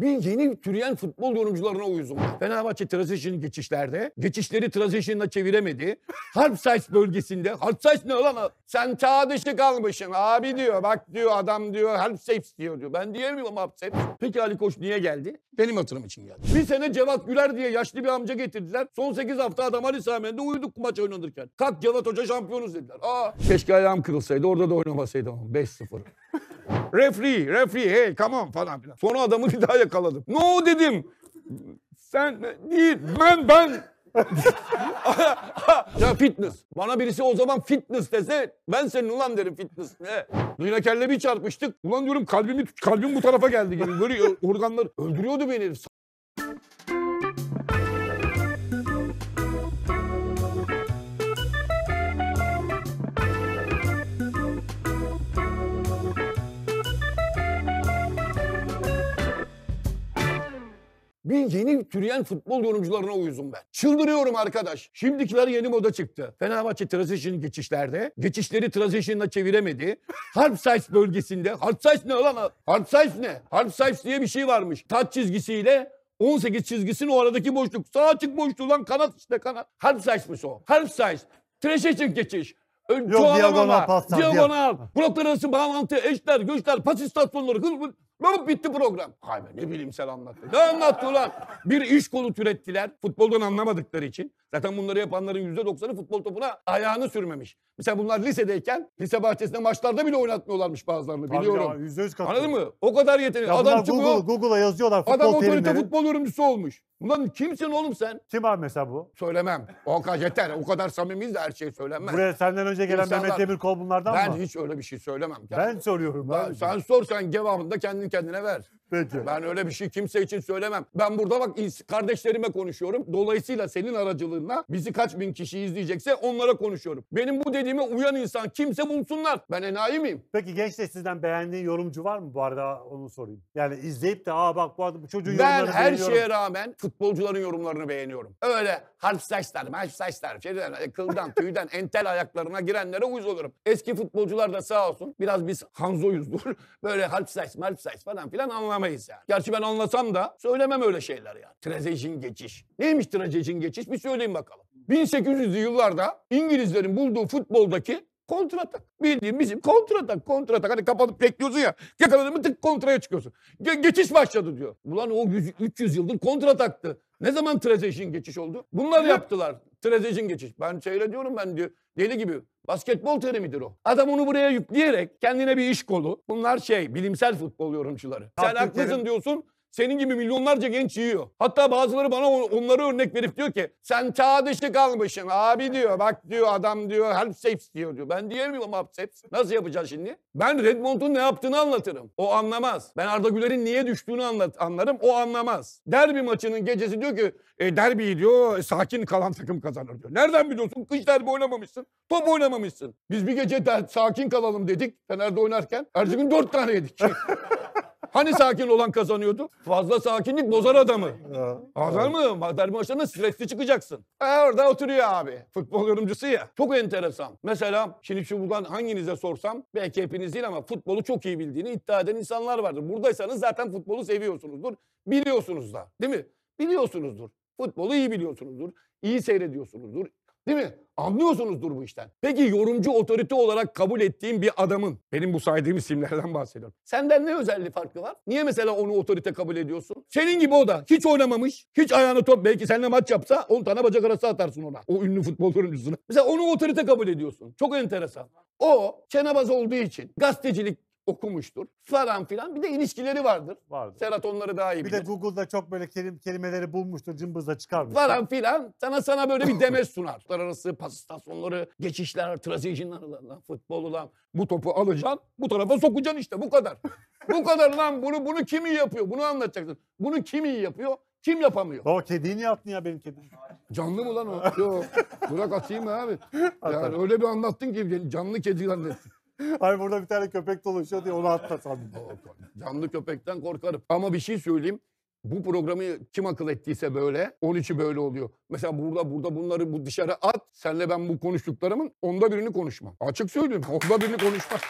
bir yeni türeyen futbol yorumcularına uyuzum. Fenerbahçe Trazeşin'i geçişlerde. Geçişleri Trazeşin'le çeviremedi. Harpsize bölgesinde. Harpsize ne lan? Sen çağ dışı kalmışsın abi diyor. Bak diyor adam diyor Harpsize diyor diyor. Ben diyemiyorum Harpsize. Peki Ali Koç niye geldi? Benim hatırım için geldi. Bir sene Cevat Güler diye yaşlı bir amca getirdiler. Son 8 hafta adam Ali Sami'nde uyuduk maç oynanırken. Kalk Cevat Hoca şampiyonuz dediler. Aa keşke ayağım kırılsaydı orada da oynamasaydım. 5-0. Refri, refri hey come on falan filan. Sonra adamı bir daha yakaladım. No dedim. Sen e, değil, ben ben. ya fitness. Bana birisi o zaman fitness dese ben senin ulan derim fitness ne? Duyuna kelle bir çarpmıştık. Ulan diyorum kalbimi kalbim bu tarafa geldi gibi. Böyle e, organlar öldürüyordu beni. Bir yeni türeyen futbol yorumcularına uyuzum ben. Çıldırıyorum arkadaş. Şimdikiler yeni moda çıktı. Fenerbahçe Transition geçişlerde. Geçişleri Transition'la çeviremedi. Harp size bölgesinde. Harp size ne lan? Harp size ne? Harp size diye bir şey varmış. Tat çizgisiyle 18 çizgisinin o aradaki boşluk. Sağ açık boşluğu lan kanat işte kanat. Harp size'mış o. Harp size. Transition geçiş. Yok, diagonal, diagonal, diagonal. Bloklar arası bağlantı, eşler, göçler, pas istasyonları, hız, Lavuk bitti program. Hay be ne bilimsel anlattı. Ne anlattı ulan? Bir iş kolu türettiler. Futboldan anlamadıkları için. Zaten bunları yapanların yüzde doksanı futbol topuna ayağını sürmemiş. Mesela bunlar lisedeyken lise bahçesinde maçlarda bile oynatmıyorlarmış bazılarını Tabii biliyorum. yüzde yüz Anladın mı? O kadar yetenekli. Adam çıkıyor. Google, Google'a yazıyorlar futbol adam terimleri. Adam otorite futbol yorumcusu olmuş. Ulan kimsin oğlum sen? Kim var mesela bu? Söylemem. O kadar yeter. O kadar samimiyiz de her şey söylenmez. Buraya senden önce gelen İnsanlar, Mehmet Demirkol bunlardan ben mı? Ben hiç öyle bir şey söylemem. Ben, ben soruyorum. Ben, sen sor sen cevabında kendin kendine ver. Peki. Ben öyle bir şey kimse için söylemem. Ben burada bak kardeşlerime konuşuyorum. Dolayısıyla senin aracılığınla bizi kaç bin kişi izleyecekse onlara konuşuyorum. Benim bu dediğime uyan insan kimse bulsunlar. Ben enayi miyim? Peki gençler sizden beğendiğin yorumcu var mı bu arada onu sorayım. Yani izleyip de aa bak bu arada bu çocuğun ben yorumlarını her şeye rağmen futbolcuların yorumlarını beğeniyorum. Öyle harf saçlar, harf saçlar, şeyden, e, kıldan, tüyden, entel ayaklarına girenlere uyuz olurum. Eski futbolcular da sağ olsun biraz biz Hanzo'yuzdur. Böyle harf saç, harf saç falan filan anlamam anlayamayız yani. Gerçi ben anlasam da söylemem öyle şeyler yani. Trezejin geçiş. Neymiş trezejin geçiş? Bir söyleyin bakalım. 1800'lü yıllarda İngilizlerin bulduğu futboldaki kontratak. Bildiğin bizim kontratak, kontratak. Hani kapatıp bekliyorsun ya. Yakaladın mı tık kontraya çıkıyorsun. Ge- geçiş başladı diyor. Ulan o 100, 300 yıldır kontrataktı. Ne zaman Trezeşin geçiş oldu? Bunlar yaptılar. Trezecin geçiş. Ben şeyle diyorum ben diyor. Deli gibi. Basketbol terimidir o. Adam onu buraya yükleyerek kendine bir iş kolu. Bunlar şey bilimsel futbol yorumcuları. Sen haklısın diyorsun senin gibi milyonlarca genç yiyor. Hatta bazıları bana onları örnek verip diyor ki sen çağ dışı kalmışsın abi diyor. Bak diyor adam diyor help safe diyor diyor. Ben diyemiyorum help safe. Nasıl yapacağız şimdi? Ben Redmond'un ne yaptığını anlatırım. O anlamaz. Ben Arda Güler'in niye düştüğünü anlat, anlarım. O anlamaz. Derbi maçının gecesi diyor ki e, derbiyi diyor sakin kalan takım kazanır diyor. Nereden biliyorsun? Kış derbi oynamamışsın. Top oynamamışsın. Biz bir gece der, sakin kalalım dedik Fener'de oynarken. Ertesi gün dört tane yedik. Hani sakin olan kazanıyordu? Fazla sakinlik bozar adamı. Bozar mı? Derbi maçlarında stresli çıkacaksın. E orada oturuyor abi. Futbol yorumcusu ya. Çok enteresan. Mesela şimdi şu buradan hanginize sorsam belki hepiniz değil ama futbolu çok iyi bildiğini iddia eden insanlar vardır. Buradaysanız zaten futbolu seviyorsunuzdur. Biliyorsunuz da. Değil mi? Biliyorsunuzdur. Futbolu iyi biliyorsunuzdur. iyi seyrediyorsunuzdur. Değil mi? Anlıyorsunuzdur bu işten. Peki yorumcu otorite olarak kabul ettiğim bir adamın, benim bu saydığım isimlerden bahsediyorum. Senden ne özelliği farkı var? Niye mesela onu otorite kabul ediyorsun? Senin gibi o da hiç oynamamış, hiç ayağını top, belki seninle maç yapsa 10 tane bacak arası atarsın ona. O ünlü futbol yorumcusuna. Mesela onu otorite kabul ediyorsun. Çok enteresan. O çenebaz olduğu için gazetecilik okumuştur falan filan. Bir de ilişkileri vardır. Vardır. Serhat onları daha iyi bilir. Bir de Google'da çok böyle kelim, kelimeleri bulmuştur, cımbızla çıkarmış. Falan filan. Sana sana böyle bir demet sunar. Arası pas istasyonları, geçişler, transijinler, futbol ulan. Bu topu alacaksın, bu tarafa sokacaksın işte bu kadar. bu kadar lan bunu bunu kim iyi yapıyor? Bunu anlatacaksın. Bunu kim iyi yapıyor? Kim yapamıyor? Baba kediyi niye attın ya benim kedim? Canlı mı lan o? Yok. Bırak atayım abi. Yani öyle bir anlattın ki canlı kedi zannettim. Ay burada bir tane köpek dolaşıyor diye onu atlasan. Canlı köpekten korkarım. Ama bir şey söyleyeyim. Bu programı kim akıl ettiyse böyle, onun için böyle oluyor. Mesela burada burada bunları bu dışarı at. Senle ben bu konuştuklarımın onda birini konuşmam. Açık söylüyorum. Onda birini konuşmam.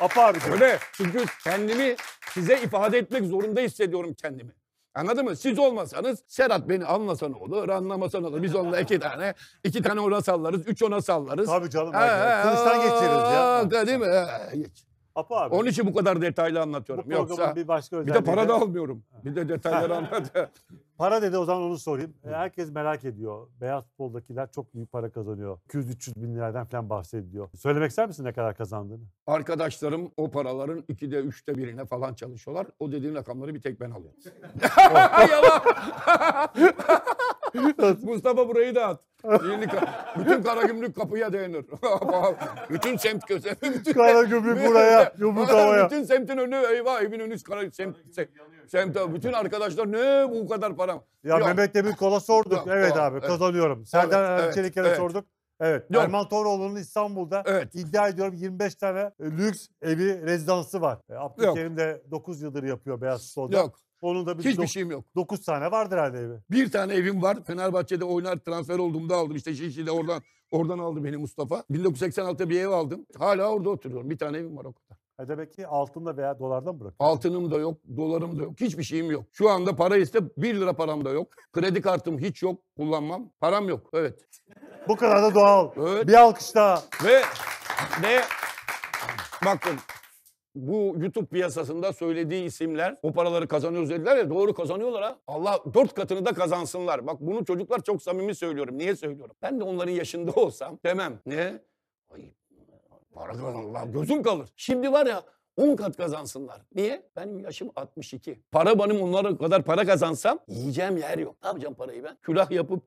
Apar. Öyle. Çünkü kendimi size ifade etmek zorunda hissediyorum kendimi. Anladın mı? Siz olmasanız Serhat beni anlasan olur, anlamasan olur. Biz onunla iki tane, iki tane ona sallarız, üç ona sallarız. Tabii canım. Ee, Kılıçtan geçeriz ya. Değil mi? Ee, geç. Apo abi. Onun için bu kadar detaylı anlatıyorum. Bu Yoksa bir, başka bir de para da almıyorum. Bir de detayları anlat. Para dedi o zaman onu sorayım. E, herkes merak ediyor. Beyaz futboldakiler çok büyük para kazanıyor. 200-300 bin liradan falan bahsediyor. Söylemek ister misin ne kadar kazandığını? Arkadaşlarım o paraların ikide üçte birine falan çalışıyorlar. O dediğin rakamları bir tek ben alıyorum. Yalan. Mustafa burayı da at. bütün Karagümrük kapıya değinir. bütün semt köse. Bütün Karagümrük buraya, yumruk bütün semtin önü eyvah evin önü kara semt. semt. Semta bütün arkadaşlar ne bu kadar param. Ya Yok. Mehmet Demir Kola sorduk. Tamam, evet tamam, abi evet. kazanıyorum. Serdar evet, Çeliker'e evet. sorduk. Evet. Yok. Erman Toroğlu'nun İstanbul'da evet. iddia ediyorum 25 tane e, lüks evi rezidansı var. E, Abdülkerim de 9 yıldır yapıyor Beyaz Stoğ'da. Yok. Onun da bir Hiçbir şeyim yok. 9 tane vardır herhalde evi. Bir tane evim var. Fenerbahçe'de oynar transfer olduğumda aldım. İşte Şişli'de oradan oradan aldı beni Mustafa. 1986'da bir ev aldım. Hala orada oturuyorum. Bir tane evim var o kadar. E demek ki altında veya dolardan mı bırakıyor? Altınım da yok, dolarım da yok, hiçbir şeyim yok. Şu anda para iste 1 lira param da yok. Kredi kartım hiç yok, kullanmam. Param yok, evet. Bu kadar da doğal. Evet. Bir alkış daha. Ve, ve bakın bu YouTube piyasasında söylediği isimler o paraları kazanıyoruz dediler ya doğru kazanıyorlar ha. Allah dört katını da kazansınlar. Bak bunu çocuklar çok samimi söylüyorum. Niye söylüyorum? Ben de onların yaşında olsam demem. Ne? Ay Para kazanırlar. Gözüm kalır. Şimdi var ya 10 kat kazansınlar. Niye? Benim yaşım 62. Para benim onlara kadar para kazansam yiyeceğim yer yok. Ne yapacağım parayı ben? Külah yapıp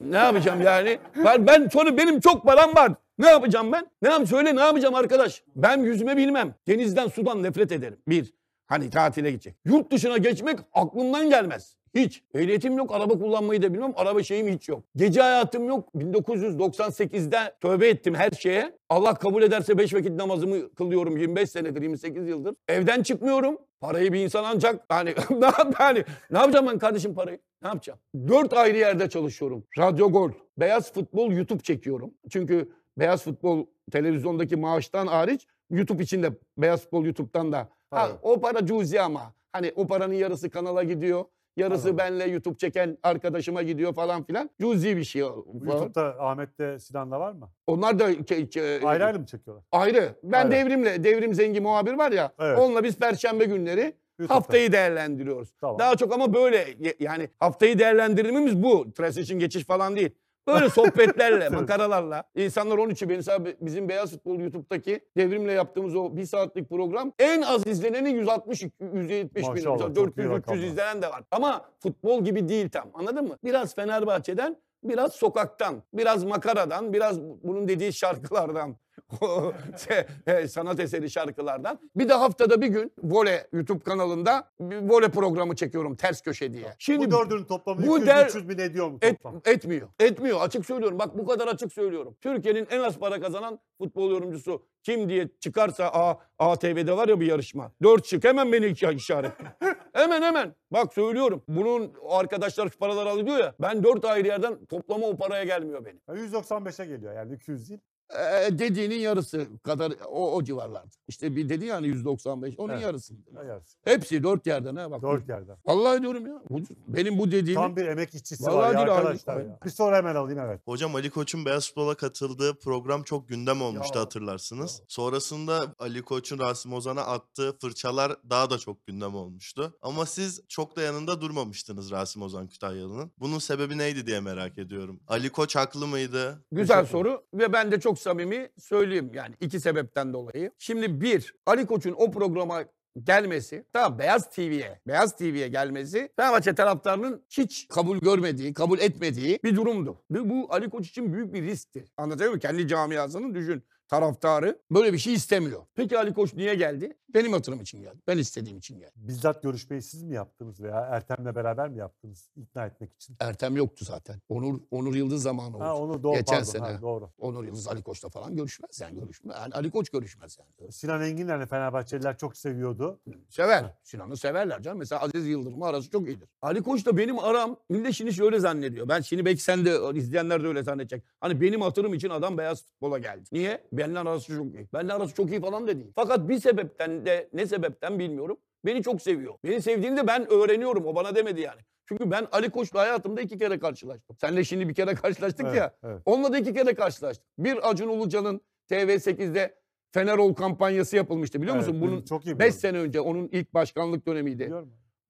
ne yapacağım yani? Ben, ben sonra benim çok param var. Ne yapacağım ben? Ne yap söyle ne yapacağım arkadaş? Ben yüzüme bilmem. Denizden sudan nefret ederim. Bir. Hani tatile gidecek. Yurt dışına geçmek aklımdan gelmez. Hiç. Ehliyetim yok, araba kullanmayı da bilmem. araba şeyim hiç yok. Gece hayatım yok. 1998'de tövbe ettim her şeye. Allah kabul ederse 5 vakit namazımı kılıyorum 25 senedir, 28 yıldır. Evden çıkmıyorum. Parayı bir insan ancak hani ne, hani, ne yapacağım ben kardeşim parayı? Ne yapacağım? 4 ayrı yerde çalışıyorum. Radyo Gold, Beyaz Futbol YouTube çekiyorum. Çünkü Beyaz Futbol televizyondaki maaştan hariç YouTube içinde Beyaz Futbol YouTube'dan da Ha, o para cüzi ama. Hani o paranın yarısı kanala gidiyor. Yarısı Anladım. benle YouTube çeken arkadaşıma gidiyor falan filan. Cüzi bir şey. Falan. YouTube'da Ahmet'te Sinan'da var mı? Onlar da... ayrı ayrı mı çekiyorlar? Ayrı. Ben ayrı. devrimle, devrim zengi muhabir var ya. Evet. Onunla biz perşembe günleri YouTube'da. haftayı değerlendiriyoruz. Tamam. Daha çok ama böyle yani haftayı değerlendirmemiz bu. Trans geçiş falan değil. Böyle sohbetlerle, makaralarla. insanlar 13'ü mesela bizim Beyaz Futbol YouTube'daki devrimle yaptığımız o bir saatlik program en az izleneni 160, 170 bin. Mesela 400, 300 izlenen de var. Ama futbol gibi değil tam anladın mı? Biraz Fenerbahçe'den, biraz sokaktan, biraz makaradan, biraz bunun dediği şarkılardan. E, sanat eseri şarkılardan. Bir de haftada bir gün Vole YouTube kanalında bir Vole programı çekiyorum ters köşe diye. Şimdi bu dördünün toplamı bu 200 der, 300 bin ediyor mu et, etmiyor. Etmiyor. Açık söylüyorum. Bak bu kadar açık söylüyorum. Türkiye'nin en az para kazanan futbol yorumcusu kim diye çıkarsa A, ATV'de var ya bir yarışma. Dört çık hemen beni işaret. hemen hemen. Bak söylüyorum. Bunun arkadaşlar şu paralar alıyor ya. Ben dört ayrı yerden toplama o paraya gelmiyor benim. 195'e geliyor yani 200 değil e, dediğinin yarısı kadar o, o civarlarda. İşte bir dedi yani 195 onun Evet. yarısıydı. Yarısı. Hepsi dört yerden ha bak. Dört yerden. Vallahi diyorum ya. bu- Benim bu dediğim Tam bir emek işçisi var ya arkadaşlar. aynı- Ya. Bir soru hemen alayım evet. Hocam Ali Koç'un Beyaz Futbol'a katıldığı program çok gündem olmuştu Ya. hatırlarsınız. Sonrasında Ali Koç'un Rasim Ozan'a attığı fırçalar daha da çok gündem olmuştu. Ama siz çok da yanında durmamıştınız Rasim Ozan Kütahyalı'nın. Bunun sebebi neydi diye merak ediyorum. Ali Koç haklı mıydı? güzel soru ve ben de çok samimi söyleyeyim yani iki sebepten dolayı. Şimdi bir, Ali Koç'un o programa gelmesi, tamam Beyaz TV'ye, Beyaz TV'ye gelmesi Fenerbahçe taraftarının hiç kabul görmediği, kabul etmediği bir durumdu. Ve bu Ali Koç için büyük bir riskti. Anlatabiliyor muyum? Kendi camiasını düşün taraftarı böyle bir şey istemiyor. Peki Ali Koç niye geldi? Benim hatırım için geldi. Ben istediğim için geldi. Bizzat görüşmeyi siz mi yaptınız veya Ertem'le beraber mi yaptınız ikna etmek için? Ertem yoktu zaten. Onur Onur Yıldız zamanı oldu. Ha, Onur doğru. Geçen pardon, sene. Ha, doğru. Onur Yıldız Ali Koç'la falan görüşmez yani görüşme. Yani Ali Koç görüşmez yani. Sinan Engin hani Fenerbahçeliler çok seviyordu. Sever. Sinan'ı severler canım. Mesela Aziz Yıldırım'la arası çok iyidir. Ali Koç'la benim aram millet şimdi şöyle zannediyor. Ben şimdi belki sen de izleyenler de öyle zannedecek. Hani benim hatırım için adam beyaz futbola geldi. Niye? benimle arası çok iyi. Benimle arası çok iyi falan dedi. Fakat bir sebepten de ne sebepten bilmiyorum. Beni çok seviyor. Beni sevdiğini de ben öğreniyorum. O bana demedi yani. Çünkü ben Ali Koç'la hayatımda iki kere karşılaştım. Senle şimdi bir kere karşılaştık evet, ya. Evet. Onunla da iki kere karşılaştık. Bir Acun Ulucan'ın TV8'de Fenerol kampanyası yapılmıştı biliyor evet, musun? Bunun 5 sene önce onun ilk başkanlık dönemiydi.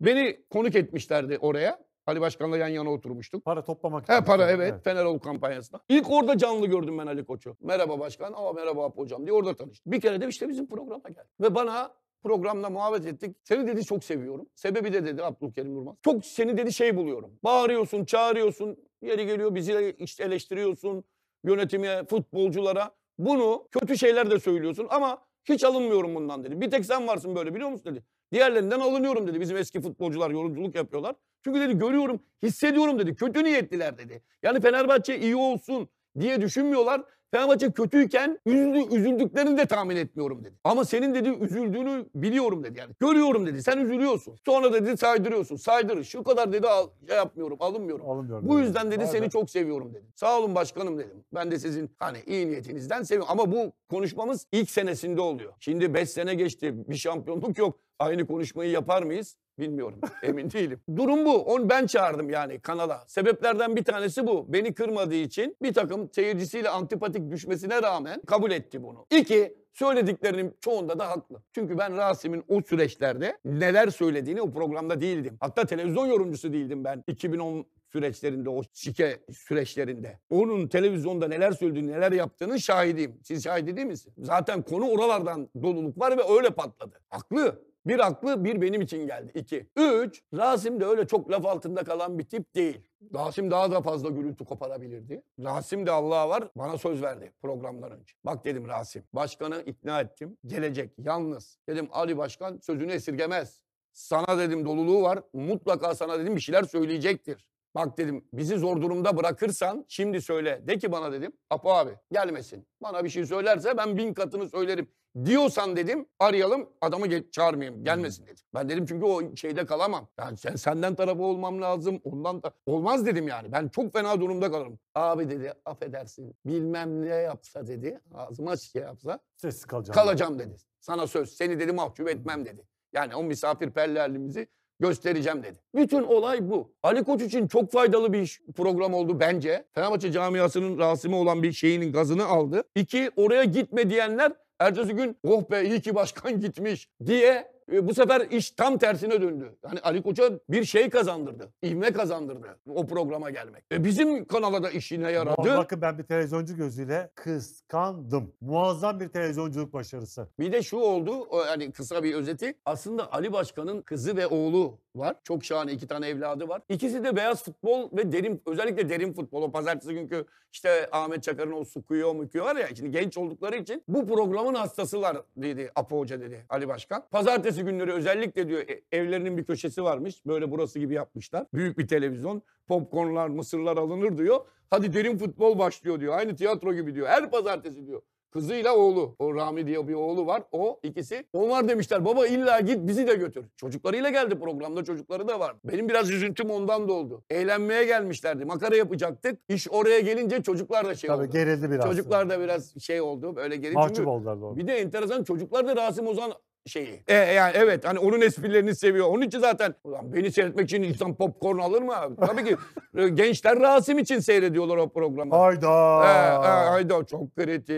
Beni konuk etmişlerdi oraya. Ali Başkan'la yan yana oturmuştuk. Para toplamak için. He para evet, evet. Fenerol kampanyasına. İlk orada canlı gördüm ben Ali Koç'u. Merhaba başkan, aa merhaba hocam diye orada tanıştık. Bir kere de işte bizim programa geldi. Ve bana programda muhabbet ettik. Seni dedi çok seviyorum. Sebebi de dedi Abdülkerim Durmaz. Çok seni dedi şey buluyorum. Bağırıyorsun, çağırıyorsun. Yeri geliyor bizi işte eleştiriyorsun. Yönetime, futbolculara. Bunu kötü şeyler de söylüyorsun ama hiç alınmıyorum bundan dedi. Bir tek sen varsın böyle biliyor musun dedi. Diğerlerinden alınıyorum dedi. Bizim eski futbolcular yorumculuk yapıyorlar. Çünkü dedi görüyorum, hissediyorum dedi. Kötü niyetliler dedi. Yani Fenerbahçe iyi olsun diye düşünmüyorlar. Fenerbahçe kötüyken üzüldü, üzüldüklerini de tahmin etmiyorum dedi. Ama senin dedi üzüldüğünü biliyorum dedi yani. Görüyorum dedi. Sen üzülüyorsun. Sonra dedi saydırıyorsun. Saydırır. Şu kadar dedi al, şey yapmıyorum, alınmıyorum. alınmıyorum bu yüzden dedi Bazen. seni çok seviyorum dedi. Sağ olun başkanım dedim. Ben de sizin hani iyi niyetinizden seviyorum. Ama bu konuşmamız ilk senesinde oluyor. Şimdi 5 sene geçti. Bir şampiyonluk yok. Aynı konuşmayı yapar mıyız? Bilmiyorum. Emin değilim. Durum bu. Onu ben çağırdım yani kanala. Sebeplerden bir tanesi bu. Beni kırmadığı için bir takım seyircisiyle antipatik düşmesine rağmen kabul etti bunu. İki, söylediklerinin çoğunda da haklı. Çünkü ben Rasim'in o süreçlerde neler söylediğini o programda değildim. Hatta televizyon yorumcusu değildim ben. 2010 süreçlerinde, o şike süreçlerinde. Onun televizyonda neler söylediğini, neler yaptığını şahidiyim. Siz şahidi değil misiniz? Zaten konu oralardan doluluk var ve öyle patladı. Haklı. Bir aklı bir benim için geldi. İki. Üç. Rasim de öyle çok laf altında kalan bir tip değil. Rasim daha da fazla gürültü koparabilirdi. Rasim de Allah'a var bana söz verdi programdan önce. Bak dedim Rasim. Başkanı ikna ettim. Gelecek yalnız. Dedim Ali Başkan sözünü esirgemez. Sana dedim doluluğu var. Mutlaka sana dedim bir şeyler söyleyecektir. Bak dedim bizi zor durumda bırakırsan şimdi söyle. De ki bana dedim Apo abi gelmesin. Bana bir şey söylerse ben bin katını söylerim diyorsan dedim arayalım adamı gel çağırmayayım gelmesin dedim. Ben dedim çünkü o şeyde kalamam. Ben sen, senden tarafı olmam lazım ondan da olmaz dedim yani. Ben çok fena durumda kalırım. Abi dedi affedersin bilmem ne yapsa dedi ağzıma şey yapsa. Sessiz kalacağım. Kalacağım dedi. Sana söz seni dedi mahcup etmem dedi. Yani o misafirperverliğimizi göstereceğim dedi. Bütün olay bu. Ali Koç için çok faydalı bir iş, program oldu bence. Fenerbahçe camiasının rasimi olan bir şeyinin gazını aldı. İki, oraya gitme diyenler Ertesi gün oh be iyi ki başkan gitmiş diye e, bu sefer iş tam tersine döndü. Yani Ali Koç'a bir şey kazandırdı. İvme kazandırdı o programa gelmek. E, bizim kanala da işine yaradı. bakın ben bir televizyoncu gözüyle kıskandım. Muazzam bir televizyonculuk başarısı. Bir de şu oldu o yani kısa bir özeti. Aslında Ali Başkan'ın kızı ve oğlu var. Çok şahane iki tane evladı var. İkisi de beyaz futbol ve derin özellikle derin futbol. O pazartesi günkü işte Ahmet Çakar'ın o sukuyor mukuyor var ya. Şimdi genç oldukları için bu programın hastasılar dedi Apo Hoca dedi Ali Başkan. Pazartesi günleri özellikle diyor e, evlerinin bir köşesi varmış. Böyle burası gibi yapmışlar. Büyük bir televizyon. Popcornlar, mısırlar alınır diyor. Hadi derin futbol başlıyor diyor. Aynı tiyatro gibi diyor. Her pazartesi diyor. Kızıyla oğlu. O Rami diye bir oğlu var. O ikisi. Onlar demişler baba illa git bizi de götür. Çocuklarıyla geldi programda çocukları da var. Benim biraz üzüntüm ondan da oldu. Eğlenmeye gelmişlerdi. Makara yapacaktık. İş oraya gelince çocuklar da şey Tabii, oldu. Tabii gerildi biraz. Çocuklar da biraz şey oldu. Böyle gerildi. Mahcup oldular doğru. Bir de enteresan çocuklar da Rasim Ozan şeyi. E, e, yani evet hani onun esprilerini seviyor. Onun için zaten ulan beni seyretmek için insan popcorn alır mı? abi? Tabii ki e, gençler Rasim için seyrediyorlar o programı. Hayda. E, e, hayda çok kritik.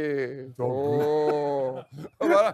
Çok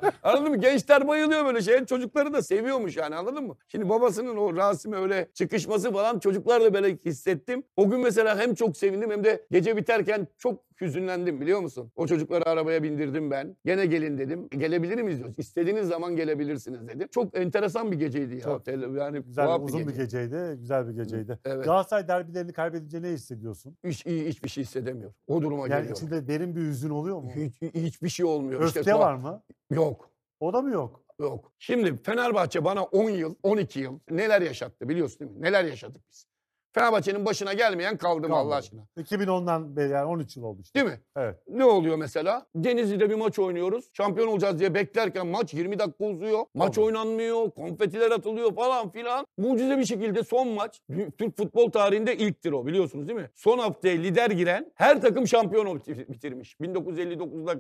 anladın mı? Gençler bayılıyor böyle şey Çocukları da seviyormuş yani anladın mı? Şimdi babasının o Rasim'e öyle çıkışması falan çocuklarla böyle hissettim. O gün mesela hem çok sevindim hem de gece biterken çok hüzünlendim biliyor musun? O çocukları arabaya bindirdim ben. Gene gelin dedim. Gelebilir miyiz diyoruz. İstediğiniz zaman gelebilirsiniz dedim. Çok enteresan bir geceydi ya. Çok yani güzel uzun bir, gece. bir geceydi. Güzel bir geceydi. Evet. Galatasaray derbilerini kaybedince ne hissediyorsun? Hiç, hiçbir şey hissedemiyorum. O duruma yani geliyorum. Yani içinde derin bir hüzün oluyor mu? Hiç, hiçbir şey olmuyor. Öfke işte, var mı? Yok. O da mı yok? Yok. Şimdi Fenerbahçe bana 10 yıl, 12 yıl neler yaşattı biliyorsun değil mi? Neler yaşadık biz. Fenerbahçe'nin başına gelmeyen kaldı mı Allah aşkına? 2010'dan beri yani 13 yıl oldu işte. Değil mi? Evet. Ne oluyor mesela? Denizli'de bir maç oynuyoruz. Şampiyon olacağız diye beklerken maç 20 dakika uzuyor. Maç Tabii. oynanmıyor, konfetiler atılıyor falan filan. Mucize bir şekilde son maç Türk futbol tarihinde ilktir o biliyorsunuz değil mi? Son haftaya lider giren her takım şampiyon bitirmiş. 1959'da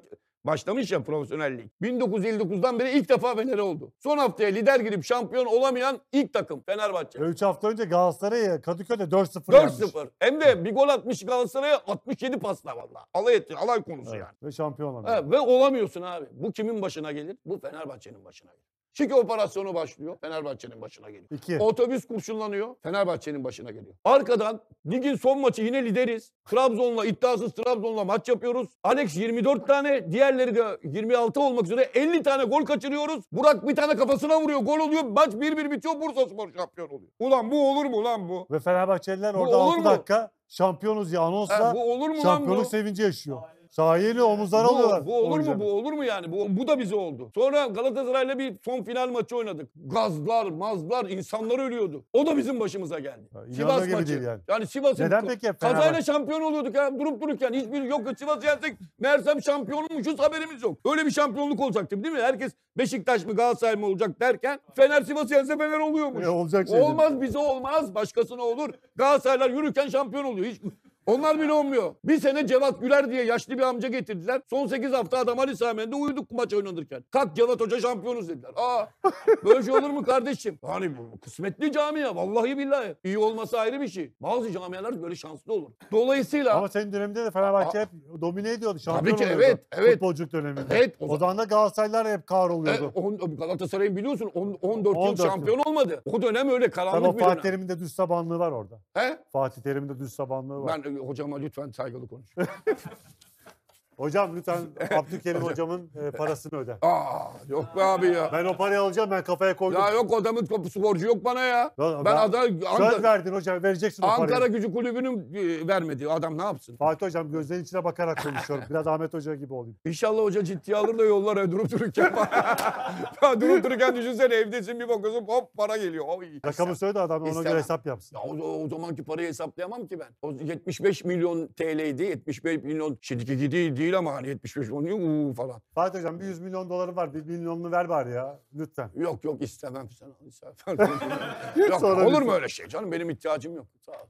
başlamış ya profesyonellik. 1959'dan beri ilk defa Fener oldu. Son haftaya lider girip şampiyon olamayan ilk takım Fenerbahçe. 3 hafta önce Galatasaray'a Kadıköy da 4-0 4-0. Hem de bir gol atmış Galatasaray'a 67 pasla valla. Alay etti. Alay konusu evet. yani. Ve şampiyon olamıyor. ve olamıyorsun abi. Bu kimin başına gelir? Bu Fenerbahçe'nin başına gelir. Çünkü operasyonu başlıyor. Fenerbahçe'nin başına geliyor. İki. Otobüs kurşunlanıyor. Fenerbahçe'nin başına geliyor. Arkadan ligin son maçı yine lideriz. Trabzon'la iddiasız Trabzon'la maç yapıyoruz. Alex 24 tane diğerleri de 26 olmak üzere 50 tane gol kaçırıyoruz. Burak bir tane kafasına vuruyor. Gol oluyor. Maç 1-1 bitiyor. Bursa Spor şampiyon oluyor. Ulan bu olur mu lan bu? Ve Fenerbahçeliler bu orada 6 mu? dakika şampiyonuz ya anonsla ha, bu olur mu şampiyonluk lan bu? sevinci yaşıyor. Sahili omuzlar bu, alıyorlar. Bu olur mu? Bu olur mu yani? Bu, bu da bize oldu. Sonra Galatasaray'la bir son final maçı oynadık. Gazlar, mazlar, insanlar ölüyordu. O da bizim başımıza geldi. Ya, Sivas gibi maçı. yani. yani Sivas'ın Neden peki hep kazayla şampiyon oluyorduk ya. Durup dururken hiçbir yok Sivas yensek Mersem şampiyonmuşuz haberimiz yok. Öyle bir şampiyonluk olacaktı değil mi? Herkes Beşiktaş mı Galatasaray mı olacak derken Fener Sivas yense Fener oluyormuş. E, olacak şey Olmaz bize olmaz. Başkasına olur. Galatasaraylar yürürken şampiyon oluyor. Hiç onlar bile olmuyor. Bir sene Cevat Güler diye yaşlı bir amca getirdiler. Son 8 hafta adam Ali Sami'nde uyuduk maç oynanırken. Kalk Cevat Hoca şampiyonuz dediler. Aa böyle şey olur mu kardeşim? Hani bu kısmetli camia vallahi billahi. İyi olması ayrı bir şey. Bazı camialar böyle şanslı olur. Dolayısıyla... Ama senin döneminde de Fenerbahçe hep domine ediyordu. Şampiyon Tabii ki oluyordu. evet. evet. Futbolculuk döneminde. Evet. O, o zaman da Galatasaraylar hep kahroluyordu. E, on, Galatasaray'ın biliyorsun on, 14, 14 yıl şampiyon yıl. olmadı. O dönem öyle karanlık Tabii bir Fatih dönem. Fatih Terim'in de düz tabanlığı var orada. He? Fatih Terim'in de düz tabanlığı var. Ben hocama lütfen saygılı konuş. Hocam lütfen Abdülkerim hocamın e, parasını öde. Aa, yok be abi ya. Ben o parayı alacağım ben kafaya koydum. Ya yok adamın topu borcu yok bana ya. ben, ben aday, Ankara, verdin hocam vereceksin o parayı. Ankara Gücü Kulübü'nün e, vermediği adam ne yapsın? Fatih hocam gözlerin içine bakarak konuşuyorum. Biraz Ahmet Hoca gibi olayım. İnşallah hoca ciddiye alır da yollara durup dururken. durup dururken düşünsene evdesin bir bakıyorsun hop para geliyor. Oy. Rakamı söyle adam ona göre hesap yapsın. Ya, o, o o zamanki parayı hesaplayamam ki ben. O 75 milyon TL'ydi. 75 milyon şimdiki gidiydi değil ama hani 75 milyon yok uuu falan. Fatih Hocam bir 100 milyon doları var. Bir milyonunu ver bari ya. Lütfen. Yok yok istemem. Sen al, sen al. yok, olur mu öyle şey canım? Benim ihtiyacım yok. Sağ ol.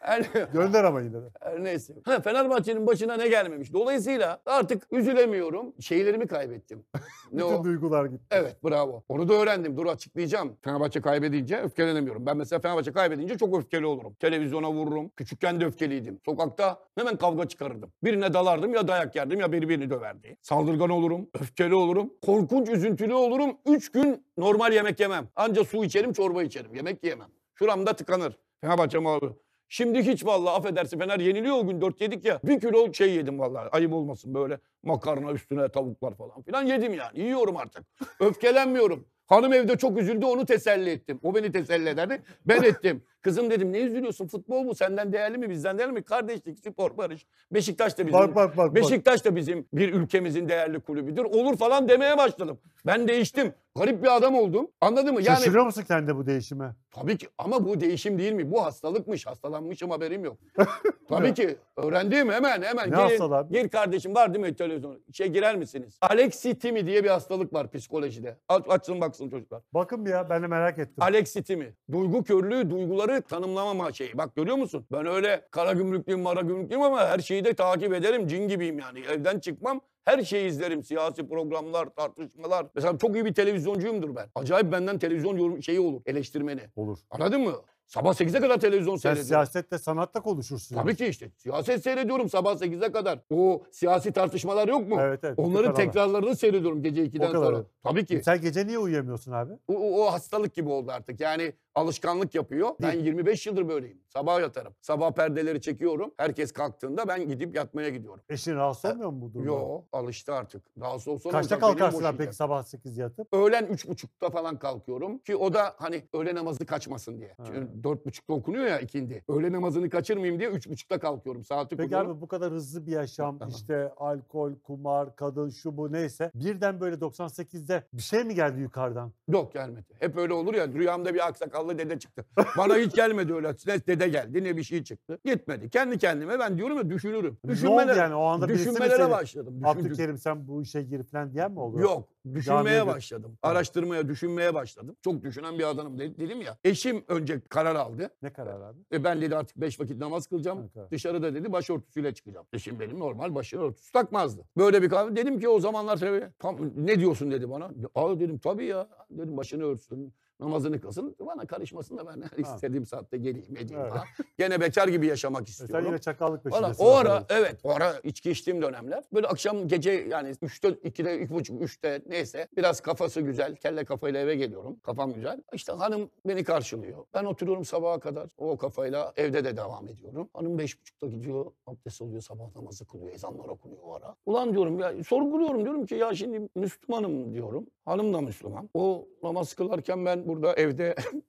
Gönder ama yine de. Er, neyse. Ha, Fenerbahçe'nin başına ne gelmemiş. Dolayısıyla artık üzülemiyorum. Şeylerimi kaybettim. ne Bütün o? duygular gitti. Evet bravo. Onu da öğrendim. Dur açıklayacağım. Fenerbahçe kaybedince öfkelenemiyorum. Ben mesela Fenerbahçe kaybedince çok öfkeli olurum. Televizyona vururum. Küçükken de öfkeliydim. Sokakta hemen kavga çıkarırdım. Birine dalardım ya dayak yerdim ya birbirini döverdi. Saldırgan olurum. Öfkeli olurum. Korkunç üzüntülü olurum. Üç gün normal yemek yemem. Anca su içerim çorba içerim. Yemek yemem. Şuramda tıkanır. Fenerbahçe mağlubu. Şimdi hiç vallahi affedersin Fener yeniliyor o gün dört yedik ya. Bir kilo şey yedim vallahi ayıp olmasın böyle makarna üstüne tavuklar falan filan yedim yani. Yiyorum artık. Öfkelenmiyorum. Hanım evde çok üzüldü onu teselli ettim. O beni teselli ederdi. Ben ettim. Kızım dedim ne üzülüyorsun? Futbol mu senden değerli mi bizden değerli mi? Kardeşlik, spor, barış. Beşiktaş da bizim. Bak, bak, bak, Beşiktaş da bizim bir ülkemizin değerli kulübüdür. Olur falan demeye başladım. Ben değiştim. Garip bir adam oldum. Anladın mı? Yani, Şaşırıyor musun sen de bu değişime? Tabii ki ama bu değişim değil mi? Bu hastalıkmış. Hastalanmışım haberim yok. tabii ki. Öğrendim hemen hemen. Ne Gelin, Gir kardeşim var değil mi televizyon? Şey girer misiniz? Alexitimi diye bir hastalık var psikolojide. Aç, açsın baksın çocuklar. Bakın bir ya ben de merak ettim. Alexitimi. Duygu körlüğü, duyguları bunları tanımlamama şeyi. Bak görüyor musun? Ben öyle kara gümrüklüyüm, mara gümrüklüyüm ama her şeyi de takip ederim. Cin gibiyim yani. Evden çıkmam. Her şeyi izlerim. Siyasi programlar, tartışmalar. Mesela çok iyi bir televizyoncuyumdur ben. Acayip benden televizyon şeyi olur, eleştirmeni. Olur. Anladın mı? Sabah 8'e kadar televizyon Sen seyrediyorum. siyasette sanatta konuşursun. Tabii ki işte. Siyaset seyrediyorum sabah 8'e kadar. O siyasi tartışmalar yok mu? Evet evet. Onların tekrarlarını seyrediyorum gece 2'den sonra. Tabii ki. Sen gece niye uyuyamıyorsun abi? O, o, o hastalık gibi oldu artık. Yani alışkanlık yapıyor. Ben 25 yıldır böyleyim. Sabah yatarım. Sabah perdeleri çekiyorum. Herkes kalktığında ben gidip yatmaya gidiyorum. Eşin rahatsız e, olmuyor mu bu durumda? Yo alıştı artık. Rahatsız olsun. Kaçta kalkarsın peki sabah 8 yatıp? Öğlen 3.30'da falan kalkıyorum ki o da hani öğle namazı kaçmasın diye. Ha. Çünkü 4.30'da okunuyor ya ikindi. Öğle namazını kaçırmayayım diye 3.30'da kalkıyorum saati Peki abi bu kadar hızlı bir yaşam tamam. işte alkol, kumar, kadın şu bu neyse birden böyle 98'de bir şey mi geldi yukarıdan? Yok gelmedi. Hep öyle olur ya rüyamda bir aksak sakallı dede çıktı. Bana hiç gelmedi öyle. Ne dede geldi ne bir şey çıktı. Gitmedi. Kendi kendime ben diyorum ya düşünürüm. oldu yani o anda düşünmelere başladım. Abdülkerim sen bu işe gir falan diyen mi oldu? Yok. Düşünmeye başladım. Araştırmaya, düşünmeye başladım. Çok düşünen bir adamım dedim ya. Eşim önce karar aldı. Ne karar aldı? E ben dedi artık beş vakit namaz kılacağım. Evet. Dışarıda dedi başörtüsüyle çıkacağım. Eşim benim normal başörtüsü takmazdı. Böyle bir kahve. Dedim ki o zamanlar tabii. Tam, ne diyorsun dedi bana. Aa dedim tabii ya. Dedim başını örtsün namazını kılsın. Bana karışmasın da ben her istediğim saatte geleyim edeyim evet. Gene bekar gibi yaşamak e, istiyorum. Sen yine çakallık peşindesin. O ara evet o ara içki içtiğim dönemler. Böyle akşam gece yani 3'te 2'de 3.30 3'te neyse biraz kafası güzel. Kelle kafayla eve geliyorum. Kafam güzel. İşte hanım beni karşılıyor. Ben oturuyorum sabaha kadar. O kafayla evde de devam ediyorum. Hanım 5.30'da gidiyor. Abdest oluyor, sabah namazı kılıyor. Ezanlar okunuyor o ara. Ulan diyorum ya sorguluyorum diyorum ki ya şimdi Müslümanım diyorum. Hanım da Müslüman. O namaz kılarken ben burada evde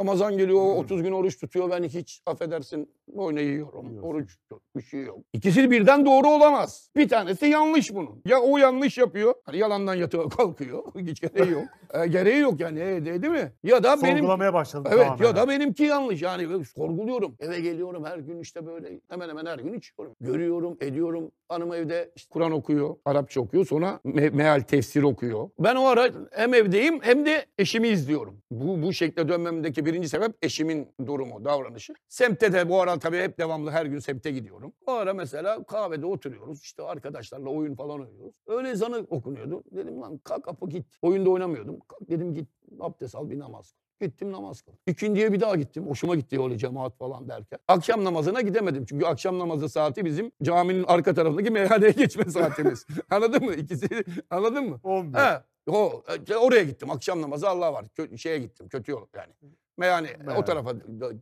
Ramazan geliyor, Hı. Hmm. 30 gün oruç tutuyor. Ben hiç affedersin oynayı yiyorum. Oruç yok, bir şey yok. İkisi birden doğru olamaz. Bir tanesi yanlış bunun. Ya o yanlış yapıyor. Hani yalandan yatıyor, kalkıyor. Hiç gereği yok. e, gereği yok yani e, değil mi? Ya da benim... Sorgulamaya başladım. Evet ya da benimki yanlış. Yani e, sorguluyorum. Eve geliyorum her gün işte böyle hemen hemen her gün içiyorum. Görüyorum, ediyorum. Hanım evde işte Kur'an okuyor, Arapça okuyor. Sonra me- meal tefsir okuyor. Ben o ara hem evdeyim hem de eşimi izliyorum. Bu, bu şekle dönmemdeki birinci sebep eşimin durumu, davranışı. Semte de bu ara tabii hep devamlı her gün semte gidiyorum. O ara mesela kahvede oturuyoruz. işte arkadaşlarla oyun falan oynuyoruz. Öyle ezanı okunuyordu. Dedim lan kalk kapı git. Oyunda oynamıyordum. Kalk dedim git abdest al bir namaz Gittim namaz kıldım. İkindiye bir daha gittim. Hoşuma gitti öyle cemaat falan derken. Akşam namazına gidemedim. Çünkü akşam namazı saati bizim caminin arka tarafındaki meyhaneye geçme saatimiz. anladın mı? İkisi anladın mı? 11. He. O, e, oraya gittim. Akşam namazı Allah var. Kö- şeye gittim. Kötü yol yani. Yani e, evet. o tarafa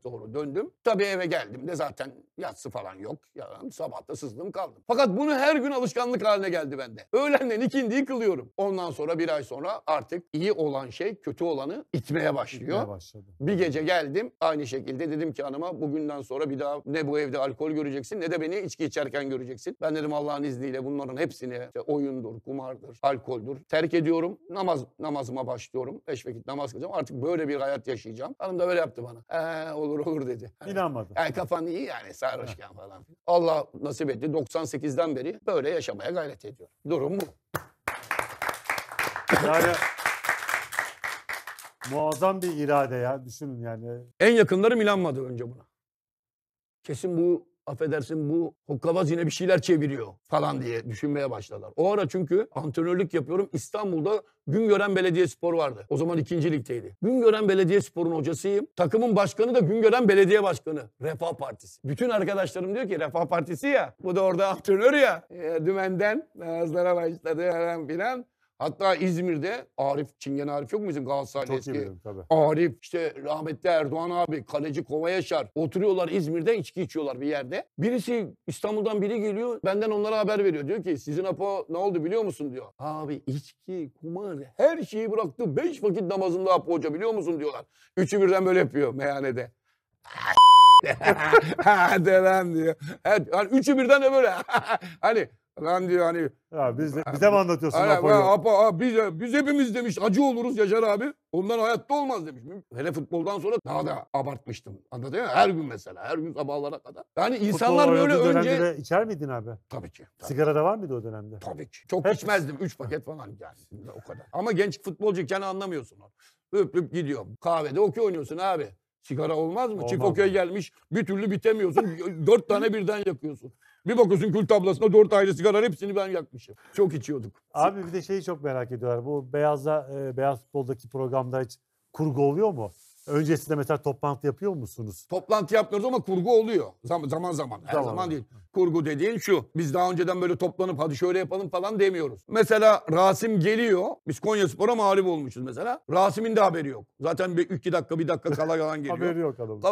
doğru döndüm. Tabii eve geldim de zaten yatsı falan yok. Yani sabah sızdım kaldım. Fakat bunu her gün alışkanlık haline geldi bende. Öğlenden ikindiyi kılıyorum. Ondan sonra bir ay sonra artık iyi olan şey kötü olanı itmeye başlıyor. İtmeye Bir gece geldim aynı şekilde dedim ki hanıma bugünden sonra bir daha ne bu evde alkol göreceksin ne de beni içki içerken göreceksin. Ben dedim Allah'ın izniyle bunların hepsini işte oyundur, kumardır, alkoldür terk ediyorum. Namaz namazıma başlıyorum. Beş vakit namaz kılacağım. Artık böyle bir hayat yaşayacağım. Hanım da böyle yaptı bana. Ee, olur olur dedi. Yani, İnanmadım. Yani kafan iyi yani sarhoşken falan. Allah nasip etti. 98'den beri böyle yaşamaya gayret ediyor. Durum bu. Yani muazzam bir irade ya. Düşünün yani. En yakınlarım inanmadı önce buna. Kesin bu affedersin bu hokkabaz yine bir şeyler çeviriyor falan diye düşünmeye başladılar. O ara çünkü antrenörlük yapıyorum İstanbul'da Belediye Spor vardı. O zaman ikinci ligdeydi. Belediye Spor'un hocasıyım. Takımın başkanı da Güngören Belediye Başkanı. Refah Partisi. Bütün arkadaşlarım diyor ki Refah Partisi ya. Bu da orada antrenör ya. E, dümenden ağızlara başladı falan filan. Hatta İzmir'de Arif, Çingen Arif yok mu bizim Galatasaray'da eski? Arif, işte rahmetli Erdoğan abi, kaleci Kova Yaşar. Oturuyorlar İzmir'den içki içiyorlar bir yerde. Birisi İstanbul'dan biri geliyor, benden onlara haber veriyor. Diyor ki sizin Apo ne oldu biliyor musun diyor. Abi içki, kumar her şeyi bıraktı. Beş vakit namazında Apo Hoca biliyor musun diyorlar. Üçü birden böyle yapıyor meyhanede. Hadi lan diyor. Evet, yani üçü birden de böyle. hani Lan diyor hani. Ya biz, bize mi anlatıyorsun hani, Apo'yu? Apo, a, biz, biz hepimiz demiş acı oluruz Yaşar abi. Ondan hayatta olmaz demiş. Hele futboldan sonra daha da abartmıştım. Anladın mı? Her gün mesela. Her gün sabahlara kadar. Yani insanlar Futbol böyle önce... De içer miydin abi? Tabii ki. Tabii. Sigara da var mıydı o dönemde? Tabii ki. Çok Hep... içmezdim. Üç paket falan yani. O kadar. Ama genç futbolcuyken anlamıyorsun. Öp öp gidiyor. Kahvede okey oynuyorsun abi. Sigara olmaz mı? Olmaz Çikoko'ya gelmiş bir türlü bitemiyorsun. dört tane birden yakıyorsun. Bir bakıyorsun kül tablasına dört ayrı sigaranın hepsini ben yakmışım. Çok içiyorduk. Abi bir de şeyi çok merak ediyorlar. Bu Beyaz'da, e, Beyaz Futbol'daki programda hiç kurgu oluyor mu? Öncesinde mesela toplantı yapıyor musunuz? Toplantı yapmıyoruz ama kurgu oluyor. Zaman zaman. zaman. Her tamam. zaman değil. Kurgu dediğin şu. Biz daha önceden böyle toplanıp hadi şöyle yapalım falan demiyoruz. Mesela Rasim geliyor. Biz Konya Spor'a mağlup olmuşuz mesela. Rasim'in de haberi yok. Zaten bir iki dakika bir dakika kala kalan geliyor. haberi yok adamın.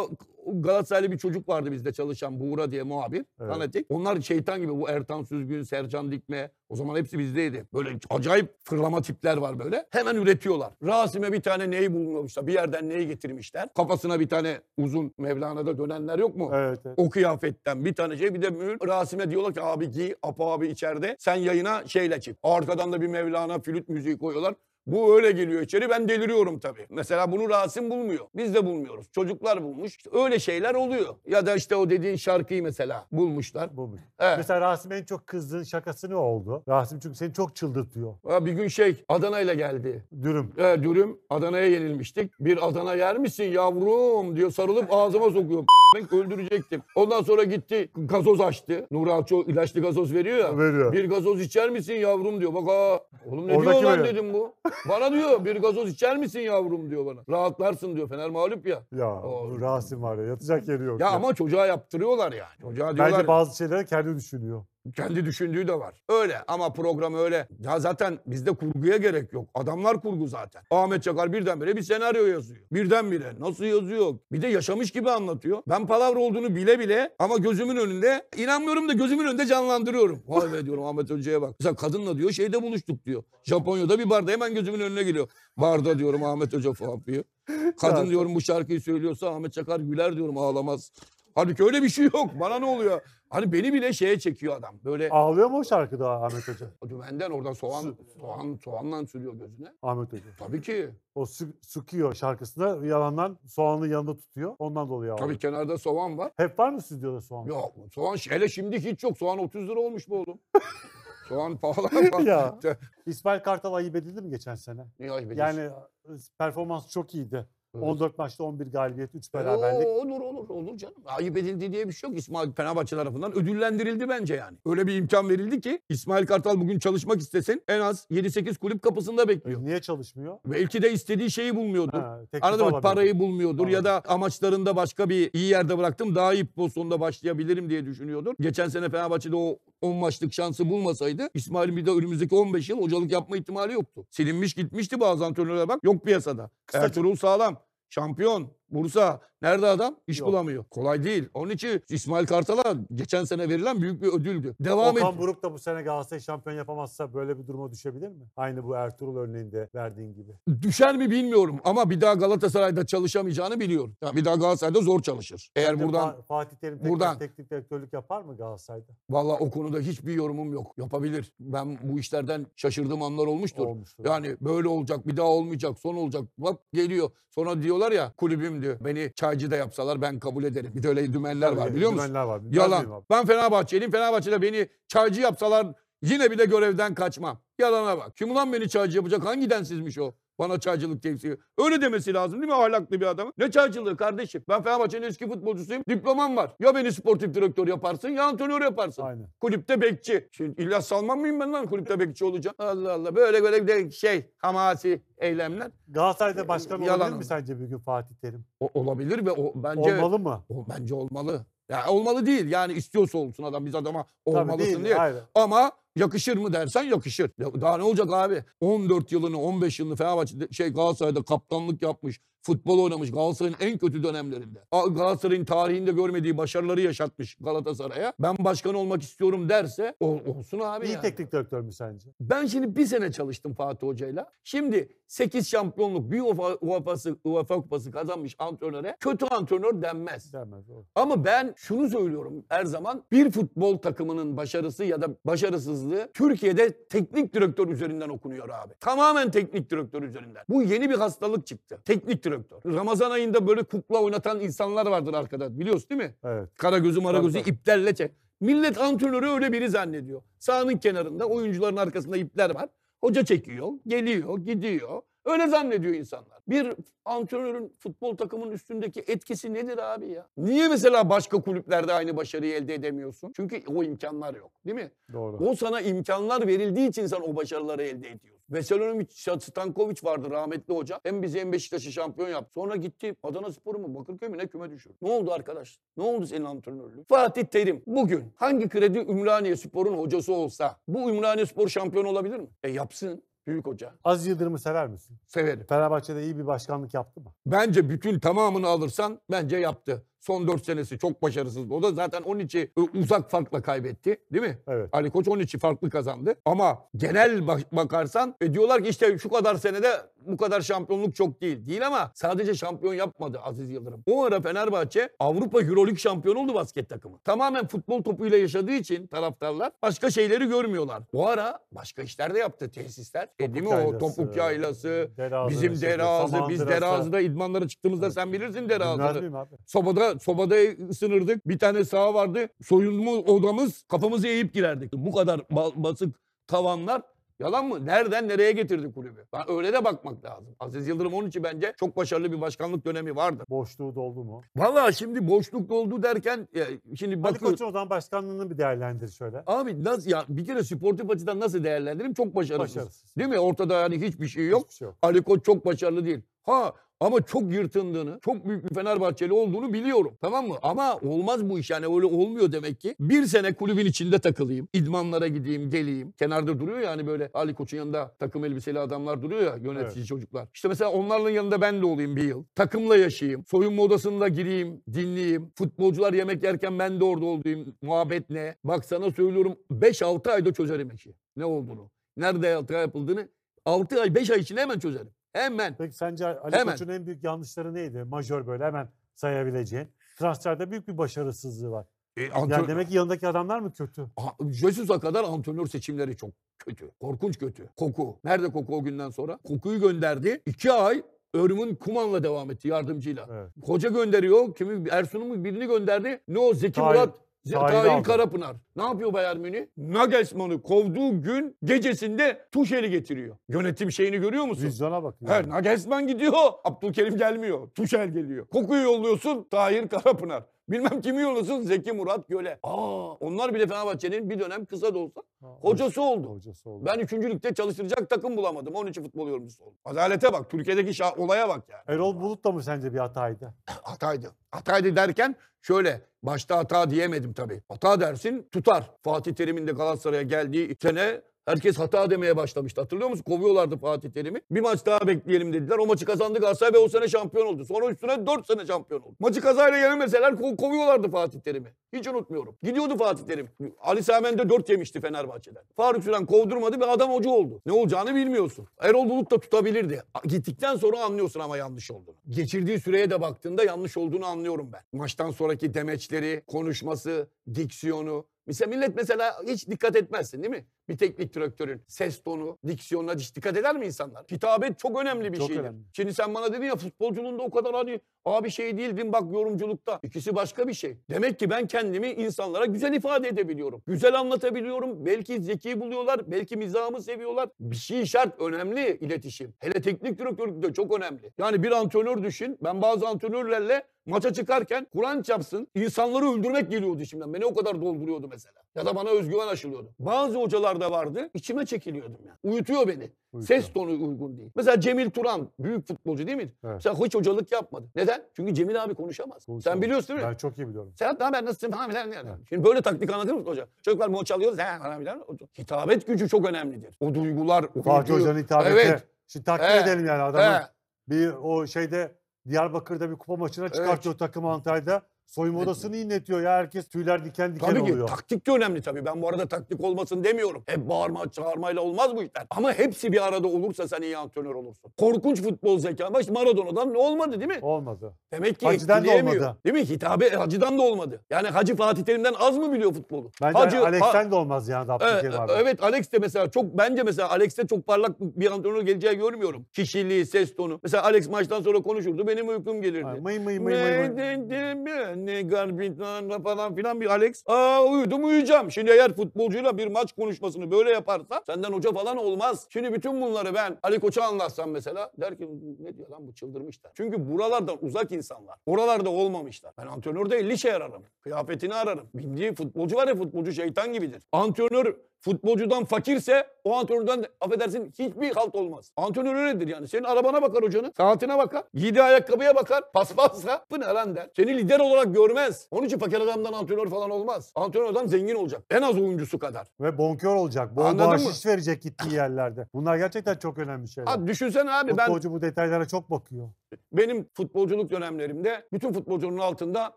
Galatasaraylı bir çocuk vardı bizde çalışan Buğra diye muhabir. Evet. Fanatik. Onlar şeytan gibi bu Ertan Süzgün, Sercan Dikme o zaman hepsi bizdeydi. Böyle acayip fırlama tipler var böyle. Hemen üretiyorlar. Rasim'e bir tane neyi bulmamışlar. Bir yerden neyi getirmişler. Kafasına bir tane uzun Mevlana'da dönenler yok mu? Evet, evet. O kıyafetten bir tane şey. Bir de mühür. Rasim'e diyorlar ki abi giy. apa abi içeride. Sen yayına şeyle çık. Arkadan da bir Mevlana flüt müziği koyuyorlar. Bu öyle geliyor içeri ben deliriyorum tabii. Mesela bunu Rasim bulmuyor. Biz de bulmuyoruz. Çocuklar bulmuş. İşte öyle şeyler oluyor. Ya da işte o dediğin şarkıyı mesela bulmuşlar. Bulmuş. Evet. Mesela Rasim en çok kızdığın şakası ne oldu? Rasim çünkü seni çok çıldırtıyor. Ha, bir gün şey Adana ile geldi. Dürüm. E dürüm. Adana'ya yenilmiştik. Bir Adana yer misin yavrum diyor sarılıp ağzıma sokuyor. ben öldürecektim. Ondan sonra gitti gazoz açtı. Nur Alço ilaçlı gazoz veriyor ya. Veriyor. Bir gazoz içer misin yavrum diyor. Bak aa oğlum ne Oradaki diyor lan dedim bu. Bana diyor bir gazoz içer misin yavrum diyor bana. Rahatlarsın diyor Fener mağlup ya. Ya o, Rasim var ya yatacak yeri yok. Ya, ya. ama çocuğa yaptırıyorlar yani. Çocuğa diyorlar. Bence bazı şeyleri kendi düşünüyor. Kendi düşündüğü de var. Öyle ama program öyle. Ya zaten bizde kurguya gerek yok. Adamlar kurgu zaten. Ahmet Çakar birdenbire bir senaryo yazıyor. Birdenbire nasıl yazıyor? Bir de yaşamış gibi anlatıyor. Ben palavra olduğunu bile bile ama gözümün önünde inanmıyorum da gözümün önünde canlandırıyorum. Vay be diyorum Ahmet Hoca'ya bak. Mesela kadınla diyor şeyde buluştuk diyor. Japonya'da bir barda hemen gözümün önüne geliyor. Barda diyorum Ahmet Hoca falan diyor. Kadın diyorum bu şarkıyı söylüyorsa Ahmet Çakar güler diyorum ağlamaz. Halbuki öyle bir şey yok. Bana ne oluyor? Hani beni bile şeye çekiyor adam. Böyle Ağlıyor mu o şarkıda Ahmet Hoca? dümenden oradan soğan, soğan, soğanla sürüyor gözüne. Ahmet Hoca. Tabii ki. O sü- sıkıyor şarkısında yalandan soğanı yanında tutuyor. Ondan dolayı ağlıyor. Tabii kenarda soğan var. Hep var mı stüdyoda soğan? Yok soğan hele şimdi hiç yok. Soğan 30 lira olmuş bu oğlum. soğan pahalı. Ya. İsmail Kartal ayıp edildi mi geçen sene? Niye ayıp edildi. Yani e, performans çok iyiydi. 14 maçta 11 galibiyet, 3 beraberlik. Oo, olur olur olur canım. Ayıp edildi diye bir şey yok. İsmail Fenerbahçe tarafından ödüllendirildi bence yani. Öyle bir imkan verildi ki İsmail Kartal bugün çalışmak istesin en az 7-8 kulüp kapısında bekliyor. Niye çalışmıyor? Belki de istediği şeyi bulmuyordur. Ha, Anladın mı? Parayı bulmuyordur Anladım. ya da amaçlarında başka bir iyi yerde bıraktım daha iyi pozisyonda başlayabilirim diye düşünüyordur. Geçen sene Fenerbahçe'de o 10 maçlık şansı bulmasaydı İsmail'in bir de önümüzdeki 15 yıl hocalık yapma ihtimali yoktu. Silinmiş gitmişti bazı antrenörlere bak yok piyasada. Kısaca. Ertuğrul Sağlam şampiyon Bursa Nerede adam? İş Yok. bulamıyor. Kolay değil. Onun için İsmail Kartal'a geçen sene verilen büyük bir ödüldü. Devam Okan et. Buruk da bu sene Galatasaray şampiyon yapamazsa böyle bir duruma düşebilir mi? Aynı bu Ertuğrul örneğinde verdiğin gibi. Düşer mi bilmiyorum ama bir daha Galatasaray'da çalışamayacağını biliyorum. Yani bir daha Galatasaray'da zor çalışır. Eğer Bence buradan Fatih Terim tekrar buradan, teknik direktörlük yapar mı Galatasaray'da? Valla o konuda hiçbir yorumum yok. Yapabilir. Ben bu işlerden şaşırdığım anlar olmuştur. olmuştur. Yani böyle olacak, bir daha olmayacak, son olacak. Bak geliyor. Sonra diyorlar ya kulübüm diyor. Beni çay tacı da yapsalar ben kabul ederim. Bir de öyle dümenler Tabii, var biliyor musun? Dümenler var. Ben Yalan. Ben Fenerbahçeliyim. Fenerbahçe'de beni çaycı yapsalar yine bile görevden kaçmam. Yalana bak. Kim ulan beni çaycı yapacak? Hangi densizmiş o? Bana çaycılık tevsiye. Öyle demesi lazım değil mi ahlaklı bir adam? Ne çaycılığı kardeşim? Ben Fenerbahçe'nin eski futbolcusuyum. Diplomam var. Ya beni sportif direktör yaparsın ya antrenör yaparsın. Aynen. Kulüpte bekçi. Şimdi illa Salman mıyım ben lan kulüpte bekçi olacağım? Allah Allah. Böyle böyle bir de şey hamasi eylemler. Galatasaray'da e, başkan e, Yalan. olabilir mi sence bir gün Fatih Terim? O, olabilir ve o bence... Olmalı mı? O, bence olmalı. Ya yani olmalı değil. Yani istiyorsa olsun adam biz adama olmalısın Tabii değil, diye. Aynen. Ama Yakışır mı dersen yakışır. daha ne olacak abi? 14 yılını 15 yılını Fenerbahçe şey Galatasaray'da kaptanlık yapmış. Futbol oynamış Galatasaray'ın en kötü dönemlerinde. Galatasaray'ın tarihinde görmediği başarıları yaşatmış Galatasaray'a. Ben başkan olmak istiyorum derse ol, olsun abi İyi yani. teknik direktör mü sence? Ben şimdi bir sene çalıştım Fatih Hoca'yla. Şimdi 8 şampiyonluk bir UEFA, UEFA'sı, UEFA kupası kazanmış antrenöre kötü antrenör denmez. Denmez. Doğru. Ama ben şunu söylüyorum her zaman bir futbol takımının başarısı ya da başarısız yazdığı Türkiye'de teknik direktör üzerinden okunuyor abi. Tamamen teknik direktör üzerinden. Bu yeni bir hastalık çıktı. Teknik direktör. Ramazan ayında böyle kukla oynatan insanlar vardır arkada. Biliyorsun değil mi? Evet. Kara gözü mara gözü iplerle çek. Millet antrenörü öyle biri zannediyor. Sahanın kenarında oyuncuların arkasında ipler var. Hoca çekiyor, geliyor, gidiyor. Öyle zannediyor insanlar. Bir antrenörün futbol takımının üstündeki etkisi nedir abi ya? Niye mesela başka kulüplerde aynı başarıyı elde edemiyorsun? Çünkü o imkanlar yok değil mi? Doğru. O sana imkanlar verildiği için sen o başarıları elde ediyorsun. Veselinovic, Stankovic vardı rahmetli hoca. Hem bizi hem Beşiktaş'ı şampiyon yaptı. Sonra gitti Adana Spor'u mu Bakırköy mü ne küme düşürdü. Ne oldu arkadaş? Ne oldu senin antrenörlüğün? Fatih Terim bugün hangi kredi Ümraniye Spor'un hocası olsa bu Ümraniye Spor şampiyon olabilir mi? E yapsın. Büyük hoca. Az Yıldırım'ı sever misin? Severim. Fenerbahçe'de iyi bir başkanlık yaptı mı? Bence bütün tamamını alırsan bence yaptı. Son 4 senesi çok başarısız. O da zaten 12 e, uzak farkla kaybetti değil mi? Evet. Ali Koç 12 farklı kazandı. Ama genel bak- bakarsan e, diyorlar ki işte şu kadar senede bu kadar şampiyonluk çok değil. Değil ama sadece şampiyon yapmadı Aziz Yıldırım. O ara Fenerbahçe Avrupa Euroleague şampiyonu oldu basket takımı. Tamamen futbol topuyla yaşadığı için taraftarlar başka şeyleri görmüyorlar. Bu ara başka işler de yaptı tesisler. Topuk e, değil mi yaylası, o topuk yaylası, derazı, bizim derazı, biz Derazı'da idmanlara çıktığımızda evet. sen bilirsin derazını. Sobada, sobada ısınırdık. Bir tane saha vardı. Soyunma odamız kafamızı eğip girerdik. Bu kadar basık tavanlar Yalan mı? Nereden nereye getirdi kulübü? Ben öyle de bakmak lazım. Aziz Yıldırım onun için bence çok başarılı bir başkanlık dönemi vardı. Boşluğu doldu mu? Valla şimdi boşluk doldu derken ya, şimdi bakıyoruz. Ali Koç'un o zaman başkanlığını bir değerlendir şöyle. Abi nasıl ya bir kere sportif açıdan nasıl değerlendireyim? Çok başarısız. başarısız. Değil mi? Ortada yani hiçbir şey yok. Hiçbir şey yok. Ali Koç çok başarılı değil. Ha ama çok yırtındığını, çok büyük bir Fenerbahçeli olduğunu biliyorum. Tamam mı? Ama olmaz bu iş yani öyle olmuyor demek ki. Bir sene kulübün içinde takılayım. idmanlara gideyim, geleyim. Kenarda duruyor yani böyle Ali Koç'un yanında takım elbiseli adamlar duruyor ya yönetici evet. çocuklar. İşte mesela onların yanında ben de olayım bir yıl. Takımla yaşayayım. Soyunma odasında gireyim, dinleyeyim. Futbolcular yemek yerken ben de orada olayım. Muhabbet ne? Baksana söylüyorum 5-6 ayda çözerim işi. Ne olduğunu. Nerede hata yapıldığını 6 ay 5 ay içinde hemen çözerim. Hemen. Peki sence Ali hemen. Koç'un en büyük yanlışları neydi? Majör böyle hemen sayabileceğin. Transferde büyük bir başarısızlığı var. E, antrenör... Yani demek ki yanındaki adamlar mı kötü? Jesus'a kadar antrenör seçimleri çok kötü. Korkunç kötü. Koku. Nerede Koku o günden sonra? Koku'yu gönderdi. İki ay Örüm'ün Kuman'la devam etti yardımcıyla. Evet. Hoca gönderiyor. Kimi Ersun'un birini gönderdi. Ne o Zeki Hayır. Murat Tahir Karapınar. Ne yapıyor Bayern Münih? Nagelsmann'ı kovduğu gün gecesinde Tuşeli getiriyor. Yönetim şeyini görüyor musun? Vizyona bak. Yani. Her Nagelsmann gidiyor. Abdülkerim gelmiyor. Tuşel geliyor. Kokuyu yolluyorsun. Tahir Karapınar. Bilmem kimi yollasın Zeki Murat Göle. Aa, onlar bile Fenerbahçe'nin bir dönem kısa da olsa ha, hocası oldu. Hocası oldu. Ben 3. ligde çalıştıracak takım bulamadım. Onun için futbol yorumcusu oldum. Adalete bak. Türkiye'deki olaya bak yani. Erol Bulut da mı sence bir hataydı? hataydı. Hataydı derken şöyle başta hata diyemedim tabii. Hata dersin tutar. Fatih Terim'in de Galatasaray'a geldiği sene Herkes hata demeye başlamıştı. Hatırlıyor musun? Kovuyorlardı Fatih Terim'i. Bir maç daha bekleyelim dediler. O maçı kazandı Galatasaray ve o sene şampiyon oldu. Sonra üstüne 4 sene şampiyon oldu. Maçı kazayla yenemeseler ko- kovuyorlardı Fatih Terim'i. Hiç unutmuyorum. Gidiyordu Fatih Terim. Ali Samen de 4 yemişti Fenerbahçe'den. Faruk Süren kovdurmadı ve adam hoca oldu. Ne olacağını bilmiyorsun. Erol Bulut da tutabilirdi. Gittikten sonra anlıyorsun ama yanlış olduğunu. Geçirdiği süreye de baktığında yanlış olduğunu anlıyorum ben. Maçtan sonraki demeçleri, konuşması, diksiyonu, Mesela millet mesela hiç dikkat etmezsin değil mi? Bir teknik direktörün ses tonu, diksiyonuna hiç dikkat eder mi insanlar? Hitabet çok önemli bir çok şeydir. Şimdi sen bana dedin ya futbolculuğunda o kadar hani abi şey değildin. bak yorumculukta. İkisi başka bir şey. Demek ki ben kendimi insanlara güzel ifade edebiliyorum. Güzel anlatabiliyorum. Belki zeki buluyorlar. Belki mizahımı seviyorlar. Bir şey şart önemli iletişim. Hele teknik direktörlük de çok önemli. Yani bir antrenör düşün. Ben bazı antrenörlerle maça çıkarken Kur'an çapsın insanları öldürmek geliyordu içimden. Beni o kadar dolduruyordu mesela. Ya da bana özgüven aşılıyordu. Bazı hocalarda burada vardı. İçime çekiliyordum yani. Uyutuyor beni. Uyutuyor. Ses tonu uygun değil. Mesela Cemil Turan büyük futbolcu değil mi? Evet. Mesela hiç hocalık yapmadı. Neden? Çünkü Cemil abi konuşamaz. Konuşamaz. Sen biliyorsun değil mi? Ben çok iyi biliyorum. Sen hatta ben nasılsın falan filan. Yani. Evet. Şimdi böyle taktik anladın mı hoca? Çocuklar mı çalıyoruz? He falan filan. Hitabet gücü çok önemlidir. O duygular. Fatih Hoca'nın hitabeti. Evet. Şimdi takdir evet. edelim yani adamı. Evet. Bir o şeyde Diyarbakır'da bir kupa maçına çıkartıyor evet. takım Antalya'da. Soyunma odasını inletiyor ya herkes tüyler diken diken tabii oluyor. Tabii ki taktik de önemli tabii. Ben bu arada taktik olmasın demiyorum. Hep bağırma çağırmayla olmaz bu işler. Ama hepsi bir arada olursa sen iyi antrenör olursun. Korkunç futbol zekama işte Maradona'dan olmadı değil mi? Olmadı. Demek ki Hacı'dan da olmadı. Değil mi? Hitabe Hacı'dan da olmadı. Yani Hacı Fatih Terim'den az mı biliyor futbolu? Bence Hacı, Alex'ten ha, de olmaz yani Abdülkerim e, abi. Evet Alex de mesela çok bence mesela Alex'te çok parlak bir antrenör geleceği görmüyorum. Kişiliği, ses tonu. Mesela Alex maçtan sonra konuşurdu. Benim uykum gelirdi. Ay, mıy mıy mıy mıy. mıy. Ne garbitana falan filan bir Alex. Aa uyudum uyuyacağım. Şimdi eğer futbolcuyla bir maç konuşmasını böyle yaparsa senden hoca falan olmaz. Şimdi bütün bunları ben Ali Koç'a anlatsam mesela der ki ne diyor lan bu çıldırmışlar. Çünkü buralardan uzak insanlar. Oralarda olmamışlar. Ben antrenörde 50 şey ararım. Kıyafetini ararım. Bildiği futbolcu var ya futbolcu şeytan gibidir. Antrenör futbolcudan fakirse o antrenörden affedersin hiçbir halt olmaz. Antrenör nedir yani. Senin arabana bakar hocanın, saatine bakar, giydiği ayakkabıya bakar, paspalsa bu ne lan der. Seni lider olarak görmez. Onun için fakir adamdan antrenör falan olmaz. Antrenör adam zengin olacak. En az oyuncusu kadar. Ve bonkör olacak. Bol Anladın bahşiş verecek gittiği yerlerde. Bunlar gerçekten çok önemli şeyler. Abi düşünsene abi Futbolcu ben... Futbolcu bu detaylara çok bakıyor. Benim futbolculuk dönemlerimde bütün futbolcunun altında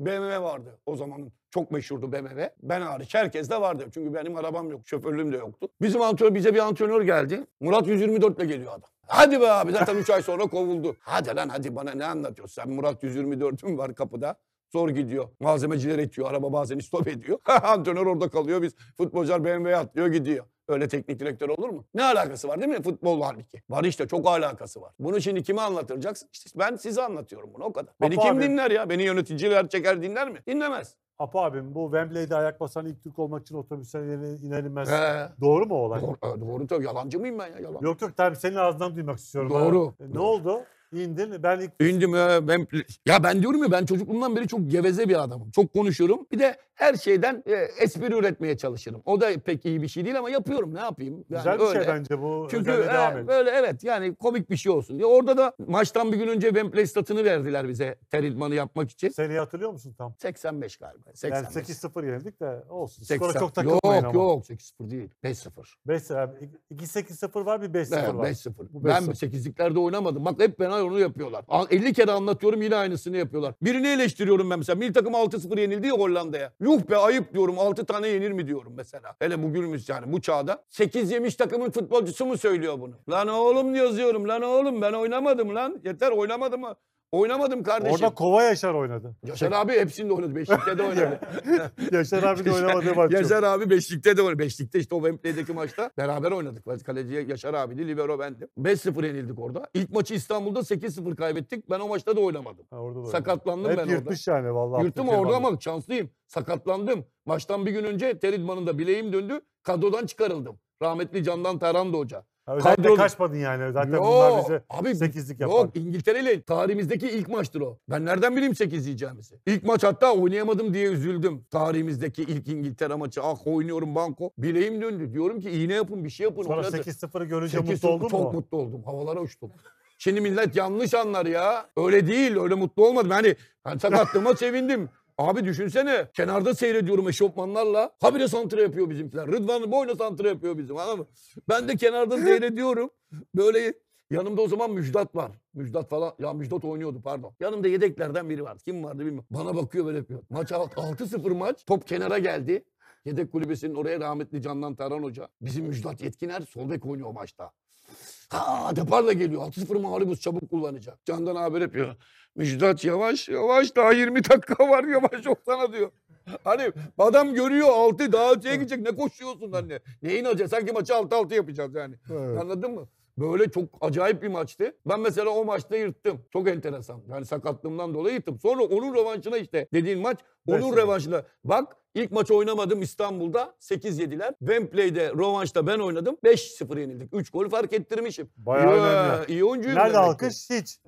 BMW vardı o zamanın. Çok meşhurdu BMW. Ben hariç herkes de vardı. Çünkü benim arabam yok, şoförlüğüm de yoktu. Bizim antrenör, bize bir antrenör geldi. Murat 124 ile geliyor adam. Hadi be abi zaten 3 ay sonra kovuldu. Hadi lan hadi bana ne anlatıyorsun sen Murat 124'ün var kapıda. Zor gidiyor. Malzemeciler itiyor. Araba bazen istop ediyor. Antrenör orada kalıyor. Biz futbolcular BMW atlıyor gidiyor. Öyle teknik direktör olur mu? Ne alakası var değil mi futbol halbuki? Var işte çok alakası var. Bunu şimdi kime anlatacaksın? İşte ben size anlatıyorum bunu o kadar. Beni Papa kim abi. dinler ya? Beni yöneticiler çeker dinler mi? Dinlemez. Apa abim bu Wembley'de ayak basan ilk Türk olmak için otobüse inenilmez. He. Doğru mu olay? Doğru, doğru tabii. Yalancı mıyım ben ya? Yalan. Yok yok tabii senin ağzından duymak istiyorum. Doğru. E, ne oldu? İndin ben ilk... İndim ya e, ben, ya ben diyorum ya ben çocukluğumdan beri çok geveze bir adamım. Çok konuşuyorum. Bir de her şeyden e, espri üretmeye çalışırım. O da pek iyi bir şey değil ama yapıyorum ne yapayım. Yani Güzel bir şey öyle. şey bence bu. Çünkü e, devam böyle evet yani komik bir şey olsun. Ya orada da maçtan bir gün önce Wembley statını verdiler bize ter idmanı yapmak için. Seni hatırlıyor musun tam? 85 galiba. 85. Yani 8-0 yenildik de olsun. 80. Skora çok takılmayın yok, ama. Yok yok 8-0 değil 5-0. 5-0 2-8-0 var bir 5-0 evet, var. 5-0. Ben 8'liklerde oynamadım. Bak hep ben bana onu yapıyorlar. 50 kere anlatıyorum yine aynısını yapıyorlar. Birini eleştiriyorum ben mesela. bir takım 6-0 yenildi ya Hollanda'ya. Yuh be ayıp diyorum 6 tane yenir mi diyorum mesela. Hele bugünümüz yani bu çağda. 8 yemiş takımın futbolcusu mu söylüyor bunu? Lan oğlum yazıyorum lan oğlum ben oynamadım lan. Yeter oynamadım. mı? Oynamadım kardeşim. Orada Kova Yaşar oynadı. Yaşar abi hepsinde oynadı. Beşlikte de oynadı. Yaşar abi de oynamadığı maç Yaşar abi beşlikte de oynadı. Beşlikte işte o Wembley'deki maçta beraber oynadık. Kaleciye Yaşar abi abiydi, Libero bendim. 5-0 yenildik orada. İlk maçı İstanbul'da 8-0 kaybettik. Ben o maçta da oynamadım. Ha, orada da Sakatlandım Hep ben orada. Hep yani vallahi. Yırttım orada ama şanslıyım. Sakatlandım. Maçtan bir gün önce ter idmanında bileğim döndü. Kadrodan çıkarıldım. Rahmetli Candan Taran da hoca. Özellikle kaçmadın yani. Zaten yok, bunlar bize abi, 8'lik yapar. Yok İngiltere ile tarihimizdeki ilk maçtır o. Ben nereden bileyim 8 yiyeceğimizi? İlk maç hatta oynayamadım diye üzüldüm. Tarihimizdeki ilk İngiltere maçı. Ah oynuyorum banko. Bileğim döndü. Diyorum ki iğne yapın bir şey yapın. Sonra 8-0'ı görünce 8 mutlu oldun mu? Çok mutlu oldum. Havalara uçtum. Şimdi millet yanlış anlar ya. Öyle değil. Öyle mutlu olmadım. Yani ben sakatlığıma sevindim. Abi düşünsene kenarda seyrediyorum eşofmanlarla. Habire santra yapıyor bizimkiler. Rıdvan boyuna santra yapıyor bizim anladın mı? Ben de kenarda seyrediyorum. Böyle Yanımda o zaman Müjdat var. Müjdat falan. Ya Müjdat oynuyordu pardon. Yanımda yedeklerden biri var. Kim vardı bilmiyorum. Bana bakıyor böyle yapıyor. Maç 6-0 maç. Top kenara geldi. Yedek kulübesinin oraya rahmetli Candan Taran Hoca. Bizim Müjdat Yetkiner sol bek oynuyor maçta. Ha depar geliyor. 6-0 mağlubuz çabuk kullanacak. Candan haber yapıyor. Müjdat yavaş yavaş daha 20 dakika var yavaş ol sana diyor. Hani adam görüyor altı daha altıya gidecek ne koşuyorsun anne. Neyin acı sanki maçı altı altı yapacağız yani. Evet. Anladın mı? Böyle çok acayip bir maçtı. Ben mesela o maçta yırttım. Çok enteresan. Yani sakatlığımdan dolayı yırttım. Sonra onun revanşına işte dediğin maç. Onun Mesela. revanşına. Bak ilk maç oynamadım İstanbul'da. 8 yediler. Wembley'de revanşta ben oynadım. 5-0 yenildik. 3 gol fark ettirmişim. Bayağı ya, önemli. İyi oyuncuyum. Nerede alkış? Hiç.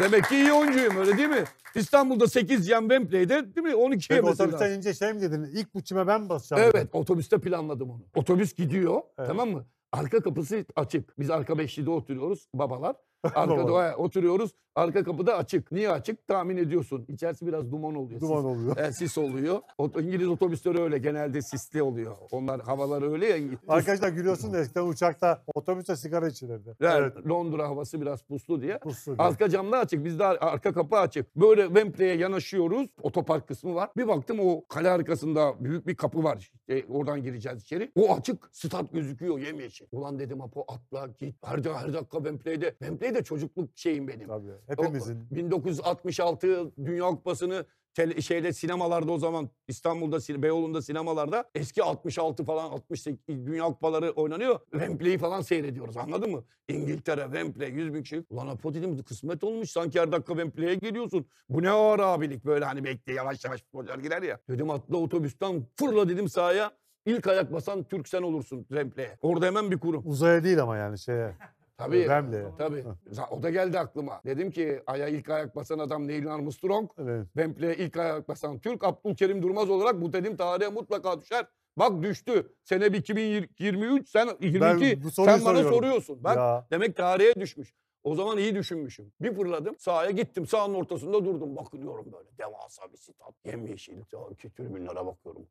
Demek ki iyi oyuncuyum öyle değil mi? İstanbul'da 8 yan Wembley'de değil mi? 12'ye mesela. Otobüsten ince şey mi dedin? İlk buçuma ben basacağım. Evet dedim. otobüste planladım onu. Otobüs gidiyor evet. tamam mı? Arka kapısı açık. Biz arka beşlide oturuyoruz babalar. Arka o- oturuyoruz. Arka kapıda açık. Niye açık? Tahmin ediyorsun. İçerisi biraz duman oluyor. Duman sis. oluyor. E, sis oluyor. Ot- İngiliz otobüsleri öyle. Genelde sisli oluyor. Onlar havaları öyle ya. Arkadaşlar gülüyorsun da eskiden uçakta otobüste sigara içilirdi. Yani Londra havası biraz puslu diye. Puslu. diye. Arka camlar açık. Bizde ar- arka kapı açık. Böyle Wembley'e yanaşıyoruz. Otopark kısmı var. Bir baktım o kale arkasında büyük bir kapı var. E, oradan gireceğiz içeri. O açık. Stat gözüküyor yemyeşil. Ulan dedim Apo atla git. Her, her dakika Wembley'de. Wembley ne de çocukluk şeyim benim. Tabii. Hepimizin. O, 1966 Dünya Kupası'nı tele, şeyde sinemalarda o zaman İstanbul'da Beyoğlu'nda sinemalarda eski 66 falan 68 Dünya Kupaları oynanıyor. Wembley'i falan seyrediyoruz anladın mı? İngiltere, Wembley 100 bin kişi. Ulan Apo kısmet olmuş sanki her dakika Wembley'e geliyorsun. Bu ne ağır abilik böyle hani bekle yavaş yavaş futbolcular girer ya. Dedim atla otobüsten fırla dedim sahaya. İlk ayak basan Türk sen olursun Wembley'e. Orada hemen bir kurum. Uzaya değil ama yani şeye. Tabii. de Tabii. O da geldi aklıma. Dedim ki aya ilk ayak basan adam Neil Armstrong. Evet. Bemple ilk ayak basan Türk. Abdülkerim Durmaz olarak bu dedim tarihe mutlaka düşer. Bak düştü. Sene 2023 sen 22 sen bana soruyorum. soruyorsun. Bak ya. demek tarihe düşmüş. O zaman iyi düşünmüşüm. Bir fırladım sahaya gittim. Sahanın ortasında durdum. Bakıyorum böyle devasa bir stat. Yemyeşil. Ki tribünlere bakıyorum.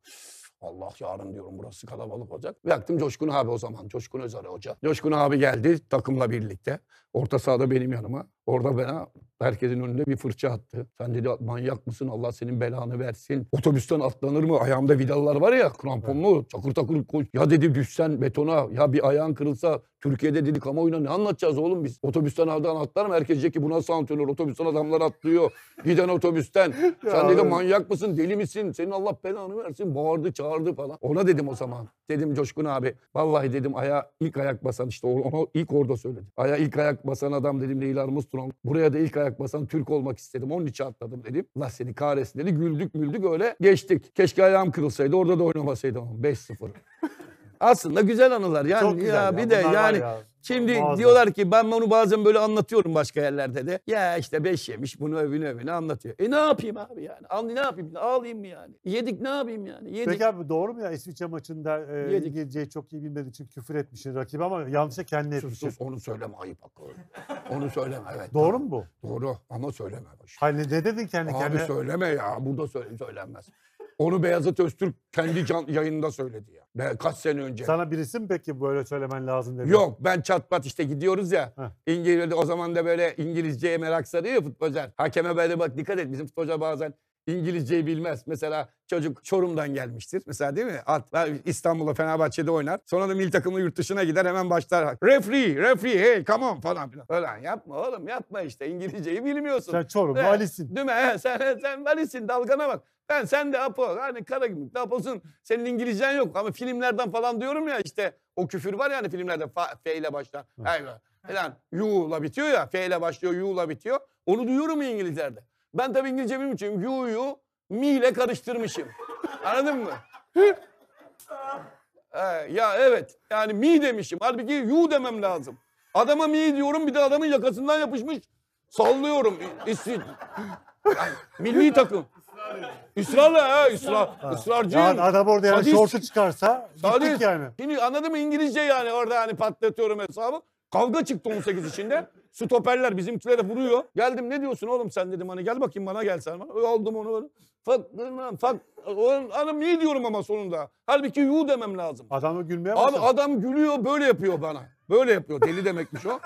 Allah yarın diyorum burası kalabalık olacak. Baktım Coşkun abi o zaman. Coşkun Özer hoca. Coşkun abi geldi takımla birlikte. Orta sahada benim yanıma. Orada bana Herkesin önünde bir fırça attı. Sen dedi manyak mısın Allah senin belanı versin. Otobüsten atlanır mı? Ayağımda vidalar var ya kramponlu evet. takır takır koş. Ya dedi düşsen betona ya bir ayağın kırılsa Türkiye'de dedi kamuoyuna ne anlatacağız oğlum biz? Otobüsten adam atlar mı? Herkes diyecek ki bu nasıl antrenör? Otobüsten adamlar atlıyor. Giden otobüsten. Sen dedi manyak mısın? Deli misin? Senin Allah belanı versin. Bağırdı çağırdı falan. Ona dedim o zaman. Dedim Coşkun abi. Vallahi dedim aya ilk ayak basan işte onu ilk orada söyledi. Aya ilk ayak basan adam dedim Neil Armstrong. Buraya da ilk ayak ayak basan Türk olmak istedim. Onun için atladım dedim. Allah seni kahretsin dedi. Güldük müldük öyle geçtik. Keşke ayağım kırılsaydı orada da oynamasaydım. 5-0. Aslında güzel anılar. Yani Çok güzel ya, ya. bir de Bunlar yani ya. Şimdi bazen. diyorlar ki ben bunu bazen böyle anlatıyorum başka yerlerde de. Ya işte beş yemiş bunu övüne övüne anlatıyor. E ne yapayım abi yani? Al, ne yapayım? Ağlayayım mı yani? Yedik ne yapayım yani? Yedik. Peki abi doğru mu ya İsviçre maçında e, Yedik. İngilizceyi çok iyi bilmediği için küfür etmişsin rakibi ama yanlışa kendini etmişsin. Sus, onu söyleme ayıp akıllı. onu söyleme evet. Doğru tamam. mu bu? Doğru ama söyleme. Hayır ne dedin kendi abi kendine? Abi söyleme ya burada söylenmez. Onu Beyazıt Öztürk kendi can, yayında söyledi ya. Ben, kaç sene önce. Sana birisi mi peki böyle söylemen lazım dedi? Yok ben çat işte gidiyoruz ya. Heh. İngilizce o zaman da böyle İngilizceye merak sarıyor futbolcular. Hakeme böyle bak dikkat et bizim futbolcular bazen İngilizceyi bilmez. Mesela çocuk Çorum'dan gelmiştir. Mesela değil mi? At, İstanbul'da Fenerbahçe'de oynar. Sonra da milli takımla yurt dışına gider hemen başlar. Referee, referee, hey come on falan filan. Öyle yapma oğlum yapma işte İngilizceyi bilmiyorsun. Sen Çorum valisin Değil mi? sen, sen valisin dalgana bak. Ben sen de Apo hani kara gümrükte Apo'sun senin İngilizcen yok ama filmlerden falan diyorum ya işte o küfür var yani filmlerde fa, fe ile başlar. Eyvah falan you'la bitiyor ya fe ile başlıyor you'la bitiyor. Onu duyuyorum İngilizlerde. Ben tabii İngilizce bilmiyorum çünkü you'yu mi ile karıştırmışım. Anladın mı? ee, ya evet yani mi demişim. Halbuki you demem lazım. Adama mi diyorum bir de adamın yakasından yapışmış sallıyorum. İsviçre. Yani, milli takım. Israrla ha ısrar, ısrarcıyım. Yani adam orada yani Sadist. şortu çıkarsa gittik yani. Şimdi anladın mı İngilizce yani orada hani patlatıyorum hesabı. Kavga çıktı 18 içinde. Stoperler bizimkilere vuruyor. Geldim ne diyorsun oğlum sen dedim hani gel bakayım bana gel sen. Aldım onu. böyle. Fak, lan, fak. Oğlum, Hanım iyi diyorum ama sonunda. Halbuki yu demem lazım. Adamı gülmeye Abi adam gülüyor böyle yapıyor bana. Böyle yapıyor. Deli demekmiş o.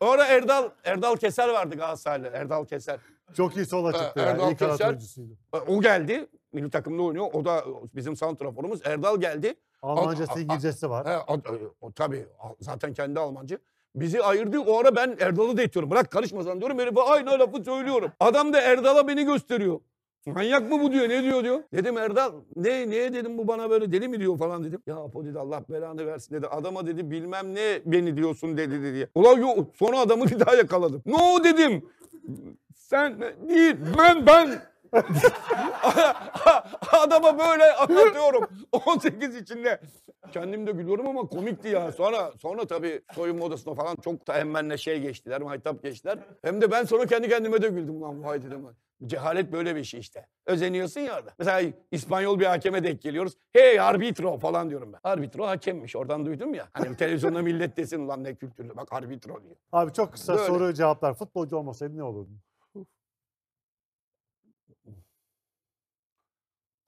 Orada Erdal, Erdal Keser vardı Galatasaraylı. Erdal Keser. Çok iyi sola ee, çıktı. Erdoğan yani. İyi e, O geldi. Milli takımda oynuyor. O da bizim santraforumuz. Erdal geldi. Almancası, İngilizcesi var. He, e, tabii. Zaten kendi Almancı. Bizi ayırdı. O ara ben Erdal'ı da itiyorum. Bırak karışmasan diyorum. Herife aynı lafı söylüyorum. Adam da Erdal'a beni gösteriyor. Manyak mı bu diyor ne diyor diyor. Dedim Erdal ne ne dedim bu bana böyle deli mi diyor falan dedim. Ya Apo dedi Allah belanı versin dedi. Adama dedi bilmem ne beni diyorsun dedi dedi. Ulan yok sonra adamı bir daha yakaladım. No dedim. Sen değil ben ben Adama böyle anlatıyorum. 18 içinde. Kendim de gülüyorum ama komikti ya. Sonra sonra tabii soyunma odasına falan çok da benle şey geçtiler, maytap geçtiler. Hem de ben sonra kendi kendime de güldüm lan vay dedim. Cehalet böyle bir şey işte. Özeniyorsun ya orada. Mesela İspanyol bir hakeme denk geliyoruz. Hey arbitro falan diyorum ben. Arbitro hakemmiş oradan duydum ya. Hani televizyonda millet desin ulan ne kültürlü. Bak arbitro diyor. Abi çok kısa Böyle. soru cevaplar. Futbolcu olmasaydın ne olurdun?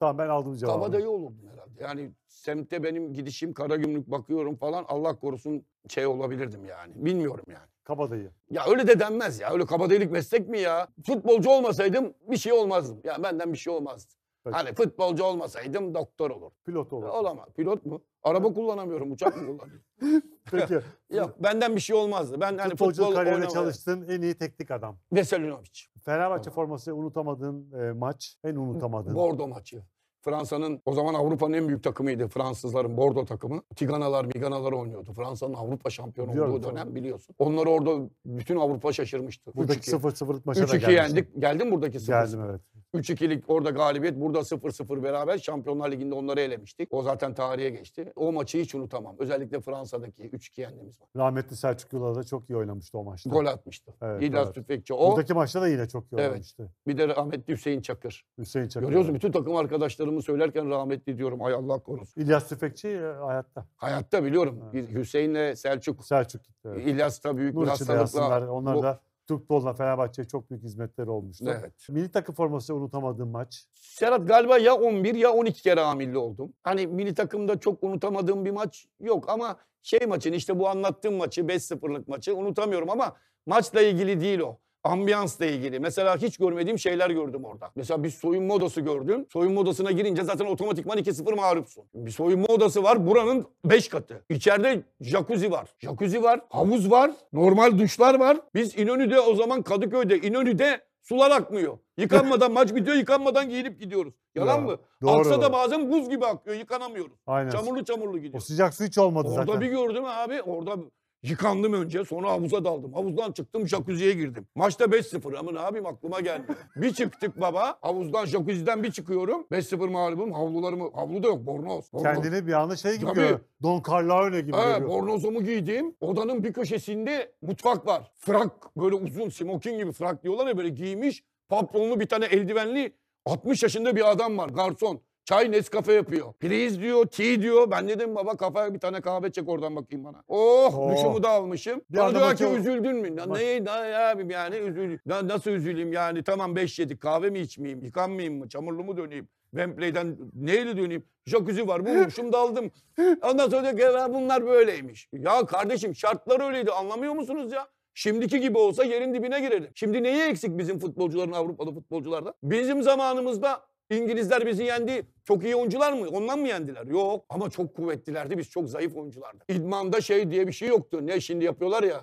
Tamam ben aldım cevabı. Kabadayı olurdum herhalde. Yani semtte benim gidişim kara gümrük bakıyorum falan Allah korusun şey olabilirdim yani. Bilmiyorum yani. Kabadayı. Ya öyle de denmez ya. Öyle kabadayılık meslek mi ya? Futbolcu olmasaydım bir şey olmazdım. Ya benden bir şey olmazdı. Peki. Hani futbolcu olmasaydım doktor olur. Pilot olur. Olamaz. Pilot mu? Araba kullanamıyorum. Uçak mı kullanıyorum? Peki. Yok benden bir şey olmazdı. Ben hani futbolcu futbol kariyerine oynamaya... çalıştın en iyi teknik adam. Veselinovic. Fenerbahçe tamam. forması unutamadığın e, maç, en unutamadığın. Bordo maçı. Fransa'nın o zaman Avrupa'nın en büyük takımıydı Fransızların Bordo takımı. Tiganalar, Miganalar oynuyordu. Fransa'nın Avrupa şampiyonu Biliyorum, olduğu dönem biliyorsun. Onları orada bütün Avrupa şaşırmıştı. Buradaki 0-0'lık maça 3-2 yendik. Geldin buradaki 0 Geldim evet. 3-2'lik orada galibiyet. Burada 0-0 beraber Şampiyonlar Ligi'nde onları elemiştik. O zaten tarihe geçti. O maçı hiç unutamam. Özellikle Fransa'daki 3-2 yendiğimiz maç. Rahmetli Selçuk Yula da çok iyi oynamıştı o maçta. Gol atmıştı. Evet, İlyas evet. Tüfekçi. O, Buradaki maçta da yine çok iyi evet. oynamıştı. Bir de rahmetli Hüseyin Çakır. Hüseyin Çakır. Görüyorsun evet. bütün takım arkadaşlarım adımı söylerken rahmetli diyorum. Ay Allah korusun. İlyas Tüfekçi e, hayatta. Hayatta biliyorum. Evet. Hüseyin'le Selçuk. Selçuk gitti. Evet. İlyas da büyük Nur bir hastalıkla. Onlar da Türk Futbolu'na Fenerbahçe'ye çok büyük hizmetleri olmuştu. Evet. Milli takım forması unutamadığım maç. Serhat galiba ya 11 ya 12 kere amilli oldum. Hani milli takımda çok unutamadığım bir maç yok ama şey maçın işte bu anlattığım maçı 5-0'lık maçı unutamıyorum ama maçla ilgili değil o ambiyansla ilgili. Mesela hiç görmediğim şeyler gördüm orada. Mesela bir soyunma odası gördüm. Soyunma odasına girince zaten otomatikman 2-0 mağrupsun. Bir soyunma odası var buranın 5 katı. İçeride jacuzzi var. Jacuzzi var, havuz var, normal duşlar var. Biz İnönü'de o zaman Kadıköy'de İnönü'de sular akmıyor. Yıkanmadan maç bitiyor, yıkanmadan giyinip gidiyoruz. Yalan ya, mı? Doğru, Aksa da bazen buz gibi akıyor, yıkanamıyoruz. Aynen. Çamurlu çamurlu gidiyor. O sıcak su hiç olmadı orada zaten. Orada bir gördüm abi, orada Yıkandım önce sonra havuza daldım. Havuzdan çıktım jacuzziye girdim. Maçta 5-0 ama ne yapayım aklıma geldi. bir çıktık baba havuzdan jacuzzi'den bir çıkıyorum. 5-0 mağlubum havlularımı havlu da yok bornoz. bornoz. Kendini bir anda şey gibi Tabii. görüyor. Don Carlone gibi evet, görüyor. Bornozumu giydim. Odanın bir köşesinde mutfak var. Frak böyle uzun smoking gibi frak diyorlar ya böyle giymiş. Patronlu bir tane eldivenli 60 yaşında bir adam var garson. Çay Nescafe yapıyor. Please diyor, tea diyor. Ben dedim baba kafaya bir tane kahve çek oradan bakayım bana. Oh, Oo. Oh. duşumu da almışım. Bir Bana diyor ki üzüldün mü? Ne, ne, ne abim yani üzül, na- nasıl üzüleyim yani? Tamam beş yedik kahve mi içmeyeyim, yıkanmayayım mı, çamurlu mu döneyim? Wembley'den neyle döneyim? Jacuzzi var Bu bulmuşum daldım. Ondan sonra diyor ki bunlar böyleymiş. Ya kardeşim şartlar öyleydi anlamıyor musunuz ya? Şimdiki gibi olsa yerin dibine girelim. Şimdi neyi eksik bizim futbolcuların Avrupalı futbolcularda? Bizim zamanımızda İngilizler bizi yendi. Çok iyi oyuncular mı? Ondan mı yendiler? Yok. Ama çok kuvvetlilerdi. Biz çok zayıf oyunculardı. İdmanda şey diye bir şey yoktu. Ne şimdi yapıyorlar ya.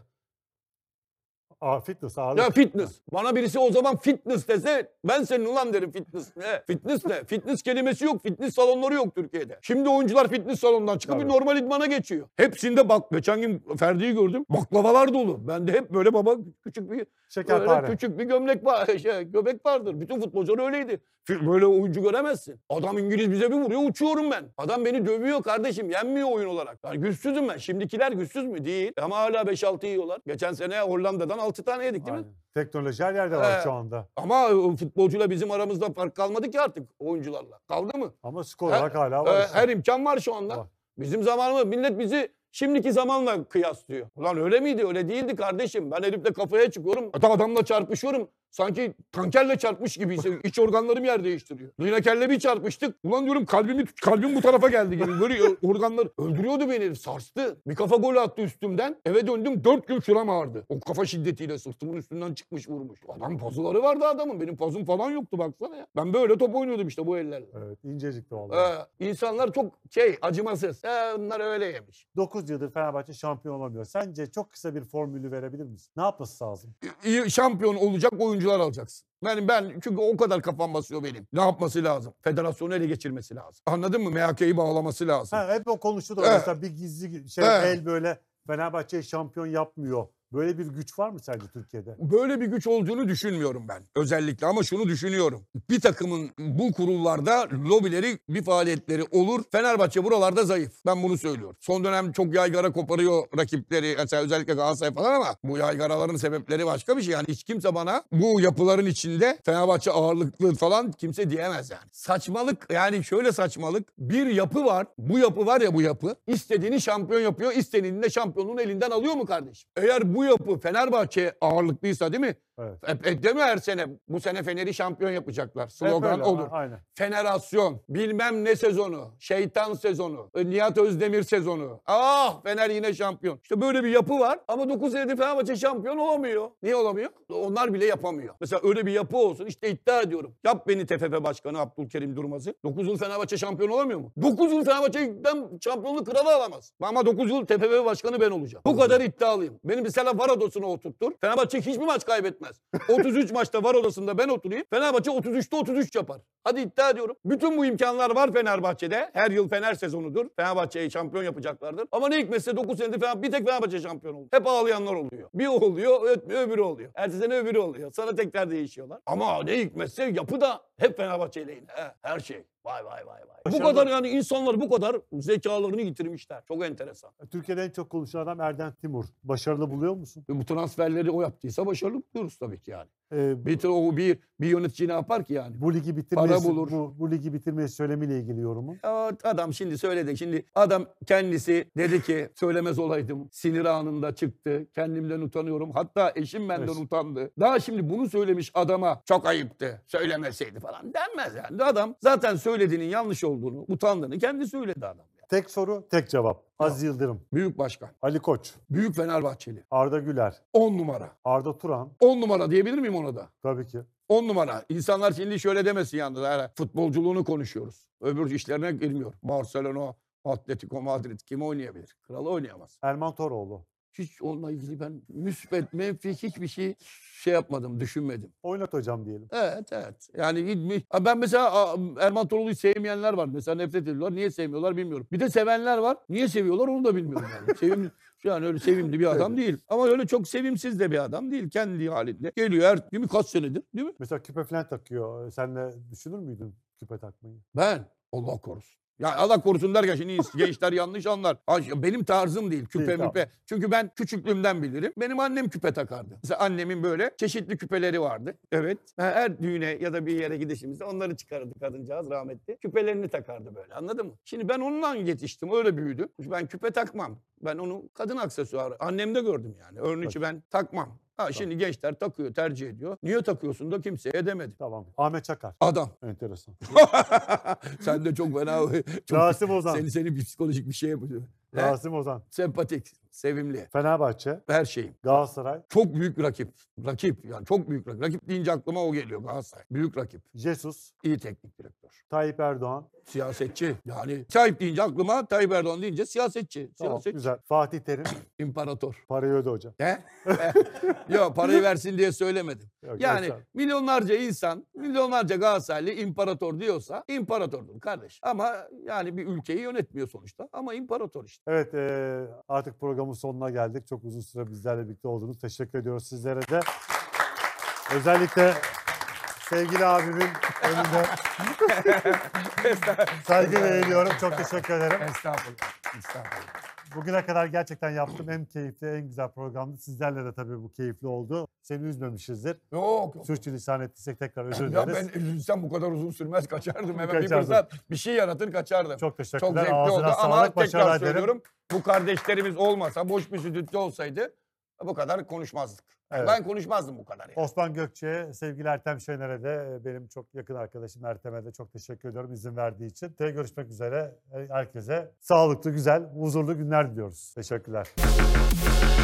Aa, fitness ağırlık. Ya fitness. Bana birisi o zaman fitness dese ben senin ulan derim fitness ne? Fitness ne? fitness kelimesi yok. Fitness salonları yok Türkiye'de. Şimdi oyuncular fitness salonundan çıkıp bir normal idmana geçiyor. Hepsinde bak geçen gün Ferdi'yi gördüm. Baklavalar dolu. Ben de hep böyle baba küçük bir şeker Böyle küçük bir gömlek var, şey, göbek vardır. Bütün futbolcular öyleydi. Böyle oyuncu göremezsin. Adam İngiliz bize bir vuruyor uçuyorum ben. Adam beni dövüyor kardeşim yenmiyor oyun olarak. Yani güçsüzüm ben. Şimdikiler güçsüz mü? Değil. Ama hala 5-6 yiyorlar. Geçen sene Hollanda'dan az 6 tane yedik değil Aynen. mi? Teknoloji her yerde var şu anda. Ama e, futbolcuyla bizim aramızda fark kalmadı ki artık oyuncularla. Kaldı mı? Ama skor olarak hala var. E, işte. Her imkan var şu anda. Var. Bizim zamanımız millet bizi şimdiki zamanla kıyaslıyor. Ulan öyle miydi? Öyle değildi kardeşim. Ben herifle kafaya çıkıyorum. Adam adamla çarpışıyorum. Sanki kankerle çarpmış gibi iç organlarım yer değiştiriyor. Rina kelle bir çarpmıştık. Ulan diyorum kalbimi kalbim bu tarafa geldi gibi. Böyle organlar öldürüyordu beni. Sarstı. Bir kafa gol attı üstümden. Eve döndüm dört gün şuram ağrıdı. O kafa şiddetiyle sırtımın üstünden çıkmış vurmuş. Adam pozuları vardı adamın. Benim pozum falan yoktu baksana ya. Ben böyle top oynuyordum işte bu ellerle. Evet incecikti vallahi. Ee, İnsanlar çok şey acımasız. Ee, bunlar öyle yemiş. 9 yıldır Fenerbahçe şampiyon olamıyor. Sence çok kısa bir formülü verebilir misin? Ne yapması lazım? İyi, şampiyon olacak oyuncu oyuncular alacaksın. Benim ben çünkü o kadar kafam basıyor benim. Ne yapması lazım? Federasyonu ele geçirmesi lazım. Anladın mı? MHK'yi bağlaması lazım. Ha, hep o konuştu konuşuldu. Evet. Mesela bir gizli şey evet. el böyle Fenerbahçe şampiyon yapmıyor Böyle bir güç var mı sence Türkiye'de? Böyle bir güç olduğunu düşünmüyorum ben özellikle ama şunu düşünüyorum. Bir takımın bu kurullarda lobileri bir faaliyetleri olur. Fenerbahçe buralarda zayıf. Ben bunu söylüyorum. Son dönem çok yaygara koparıyor rakipleri. Mesela özellikle Galatasaray falan ama bu yaygaraların sebepleri başka bir şey. Yani hiç kimse bana bu yapıların içinde Fenerbahçe ağırlıklı falan kimse diyemez yani. Saçmalık yani şöyle saçmalık. Bir yapı var. Bu yapı var ya bu yapı. İstediğini şampiyon yapıyor. İstediğini de şampiyonluğun elinden alıyor mu kardeşim? Eğer bu bu yapı Fenerbahçe ağırlıklıysa değil mi? Evet. E, deme her sene bu sene Fener'i şampiyon yapacaklar. Slogan olur. Ha, aynen. Fenerasyon, bilmem ne sezonu, şeytan sezonu, e, Nihat Özdemir sezonu. Ah Fener yine şampiyon. İşte böyle bir yapı var ama 9 senedir Fenerbahçe şampiyon olamıyor. Niye olamıyor? Onlar bile yapamıyor. Mesela öyle bir yapı olsun işte iddia ediyorum. Yap beni TFF Başkanı Abdülkerim Durmaz'ı. 9 yıl Fenerbahçe şampiyon olamıyor mu? 9 yıl Fenerbahçe'den şampiyonluk kralı alamaz. Ama 9 yıl TFF Başkanı ben olacağım. Bu kadar iddialıyım. Benim mesela bana var odasına oturtur. Fenerbahçe hiçbir maç kaybetmez. 33 maçta var odasında ben oturayım. Fenerbahçe 33'te 33 yapar. Hadi iddia ediyorum. Bütün bu imkanlar var Fenerbahçe'de. Her yıl Fener sezonudur. Fenerbahçe'yi şampiyon yapacaklardır. Ama ne hikmetse 9 senedir Fener, bir tek Fenerbahçe şampiyon oldu. Hep ağlayanlar oluyor. Bir oluyor, ötmüyor, öbürü oluyor. Ertesi sene öbürü oluyor. Sana tekrar değişiyorlar. Ama ne hikmetse yapı da hep Fenerbahçeyle lehine. her şey. Vay vay vay vay. Bu kadar yani insanlar bu kadar zekalarını yitirmişler. Çok enteresan. E, Türkiye'de en çok konuşulan adam Erden Timur. Başarılı buluyor musun? E, bu transferleri o yaptıysa başarılı buluyoruz tabii ki yani. Ee, bir, o bir, bir yönetici ne yapar ki yani? Bu ligi bitirmesi, Para bulur. Bu, bu ligi bitirmesi söylemiyle ilgili yorumu. Evet adam şimdi söyledi. Şimdi adam kendisi dedi ki söylemez olaydım. Sinir anında çıktı. Kendimden utanıyorum. Hatta eşim benden evet. utandı. Daha şimdi bunu söylemiş adama çok ayıptı. Söylemeseydi falan denmez yani. Adam zaten söyledi söylediğinin yanlış olduğunu, utandığını kendi söyledi adam. Tek soru, tek cevap. Az Yıldırım. Büyük Başkan. Ali Koç. Büyük Fenerbahçeli. Arda Güler. 10 numara. Arda Turan. 10 numara diyebilir miyim ona da? Tabii ki. 10 numara. İnsanlar şimdi şöyle demesin yalnız. Yani futbolculuğunu konuşuyoruz. Öbür işlerine girmiyor. Barcelona, Atletico Madrid kim oynayabilir? Kralı oynayamaz. Erman Toroğlu. Hiç onunla ilgili ben müsbet, menfi hiçbir şey şey yapmadım, düşünmedim. Oynat hocam diyelim. Evet, evet. Yani ben mesela Erman Toroğlu'yu sevmeyenler var. Mesela nefret ediyorlar. Niye sevmiyorlar bilmiyorum. Bir de sevenler var. Niye seviyorlar onu da bilmiyorum yani. Sevim, yani öyle sevimli bir adam değil. Ama öyle çok sevimsiz de bir adam değil. Kendi halinde. Geliyor her değil mi? Kaç senedir değil mi? Mesela küpe falan takıyor. Sen de düşünür müydün küpe takmayı? Ben? Allah korusun. Ya Allah korusun derken şimdi gençler yanlış anlar. Benim tarzım değil küpe değil, müpe. Tamam. Çünkü ben küçüklüğümden bilirim. Benim annem küpe takardı. Mesela annemin böyle çeşitli küpeleri vardı. Evet. Her düğüne ya da bir yere gidişimizde onları çıkarırdı kadıncağız rahmetli. Küpelerini takardı böyle anladın mı? Şimdi ben onunla yetiştim öyle büyüdüm. Ben küpe takmam. Ben onu kadın aksesuarı annemde gördüm yani. Örneğin ben takmam. Ha şimdi gençler takıyor, tercih ediyor. Niye takıyorsun da kimseye demedi? Tamam. Ahmet Çakar. Adam. Enteresan. Sen de çok fena. Çok, Rasim Ozan. Seni, seni bir psikolojik bir şey yapıyor. Rasim Ozan. Sempatik sevimli. Fenerbahçe. Her şeyim. Galatasaray. Çok büyük bir rakip. Rakip yani çok büyük rakip. Rakip deyince aklıma o geliyor Galatasaray. Büyük rakip. Jesus. İyi teknik direktör. Tayyip Erdoğan. Siyasetçi. Yani Tayyip deyince aklıma Tayyip Erdoğan deyince siyasetçi. Tamam güzel. Fatih Terim. İmparator. Parayı öde hocam. He? Yok parayı versin diye söylemedim. Yok, yani yok, milyonlarca insan, milyonlarca Galatasaraylı imparator diyorsa imparatordur kardeş. Ama yani bir ülkeyi yönetmiyor sonuçta. Ama imparator işte. Evet e, artık program programın sonuna geldik. Çok uzun süre bizlerle birlikte olduğunuz teşekkür ediyoruz sizlere de. Özellikle sevgili abimin önünde saygıyla eğiliyorum. Çok teşekkür ederim. Estağfurullah. Estağfurullah. Bugüne kadar gerçekten yaptığım en keyifli, en güzel programdı. Sizlerle de tabii bu keyifli oldu. Seni üzmemişizdir. Yok. yok. Sürçülisan ettiysek tekrar özür dileriz. Ya ben üzülsem bu kadar uzun sürmez kaçardım. Hemen kaçardım. bir fırsat bir şey yaratır kaçardım. Çok teşekkürler. Çok zevkli oldu ama tekrar söylüyorum. Ederim. Bu kardeşlerimiz olmasa, boş bir stüdyo olsaydı bu kadar konuşmazdık. Evet. Ben konuşmazdım bu kadar. Yani. Osman Gökçe, sevgili Ertem Şener'e de e, benim çok yakın arkadaşım Ertem'e de çok teşekkür ediyorum izin verdiği için. Te görüşmek üzere herkese sağlıklı, güzel, huzurlu günler diliyoruz. Teşekkürler.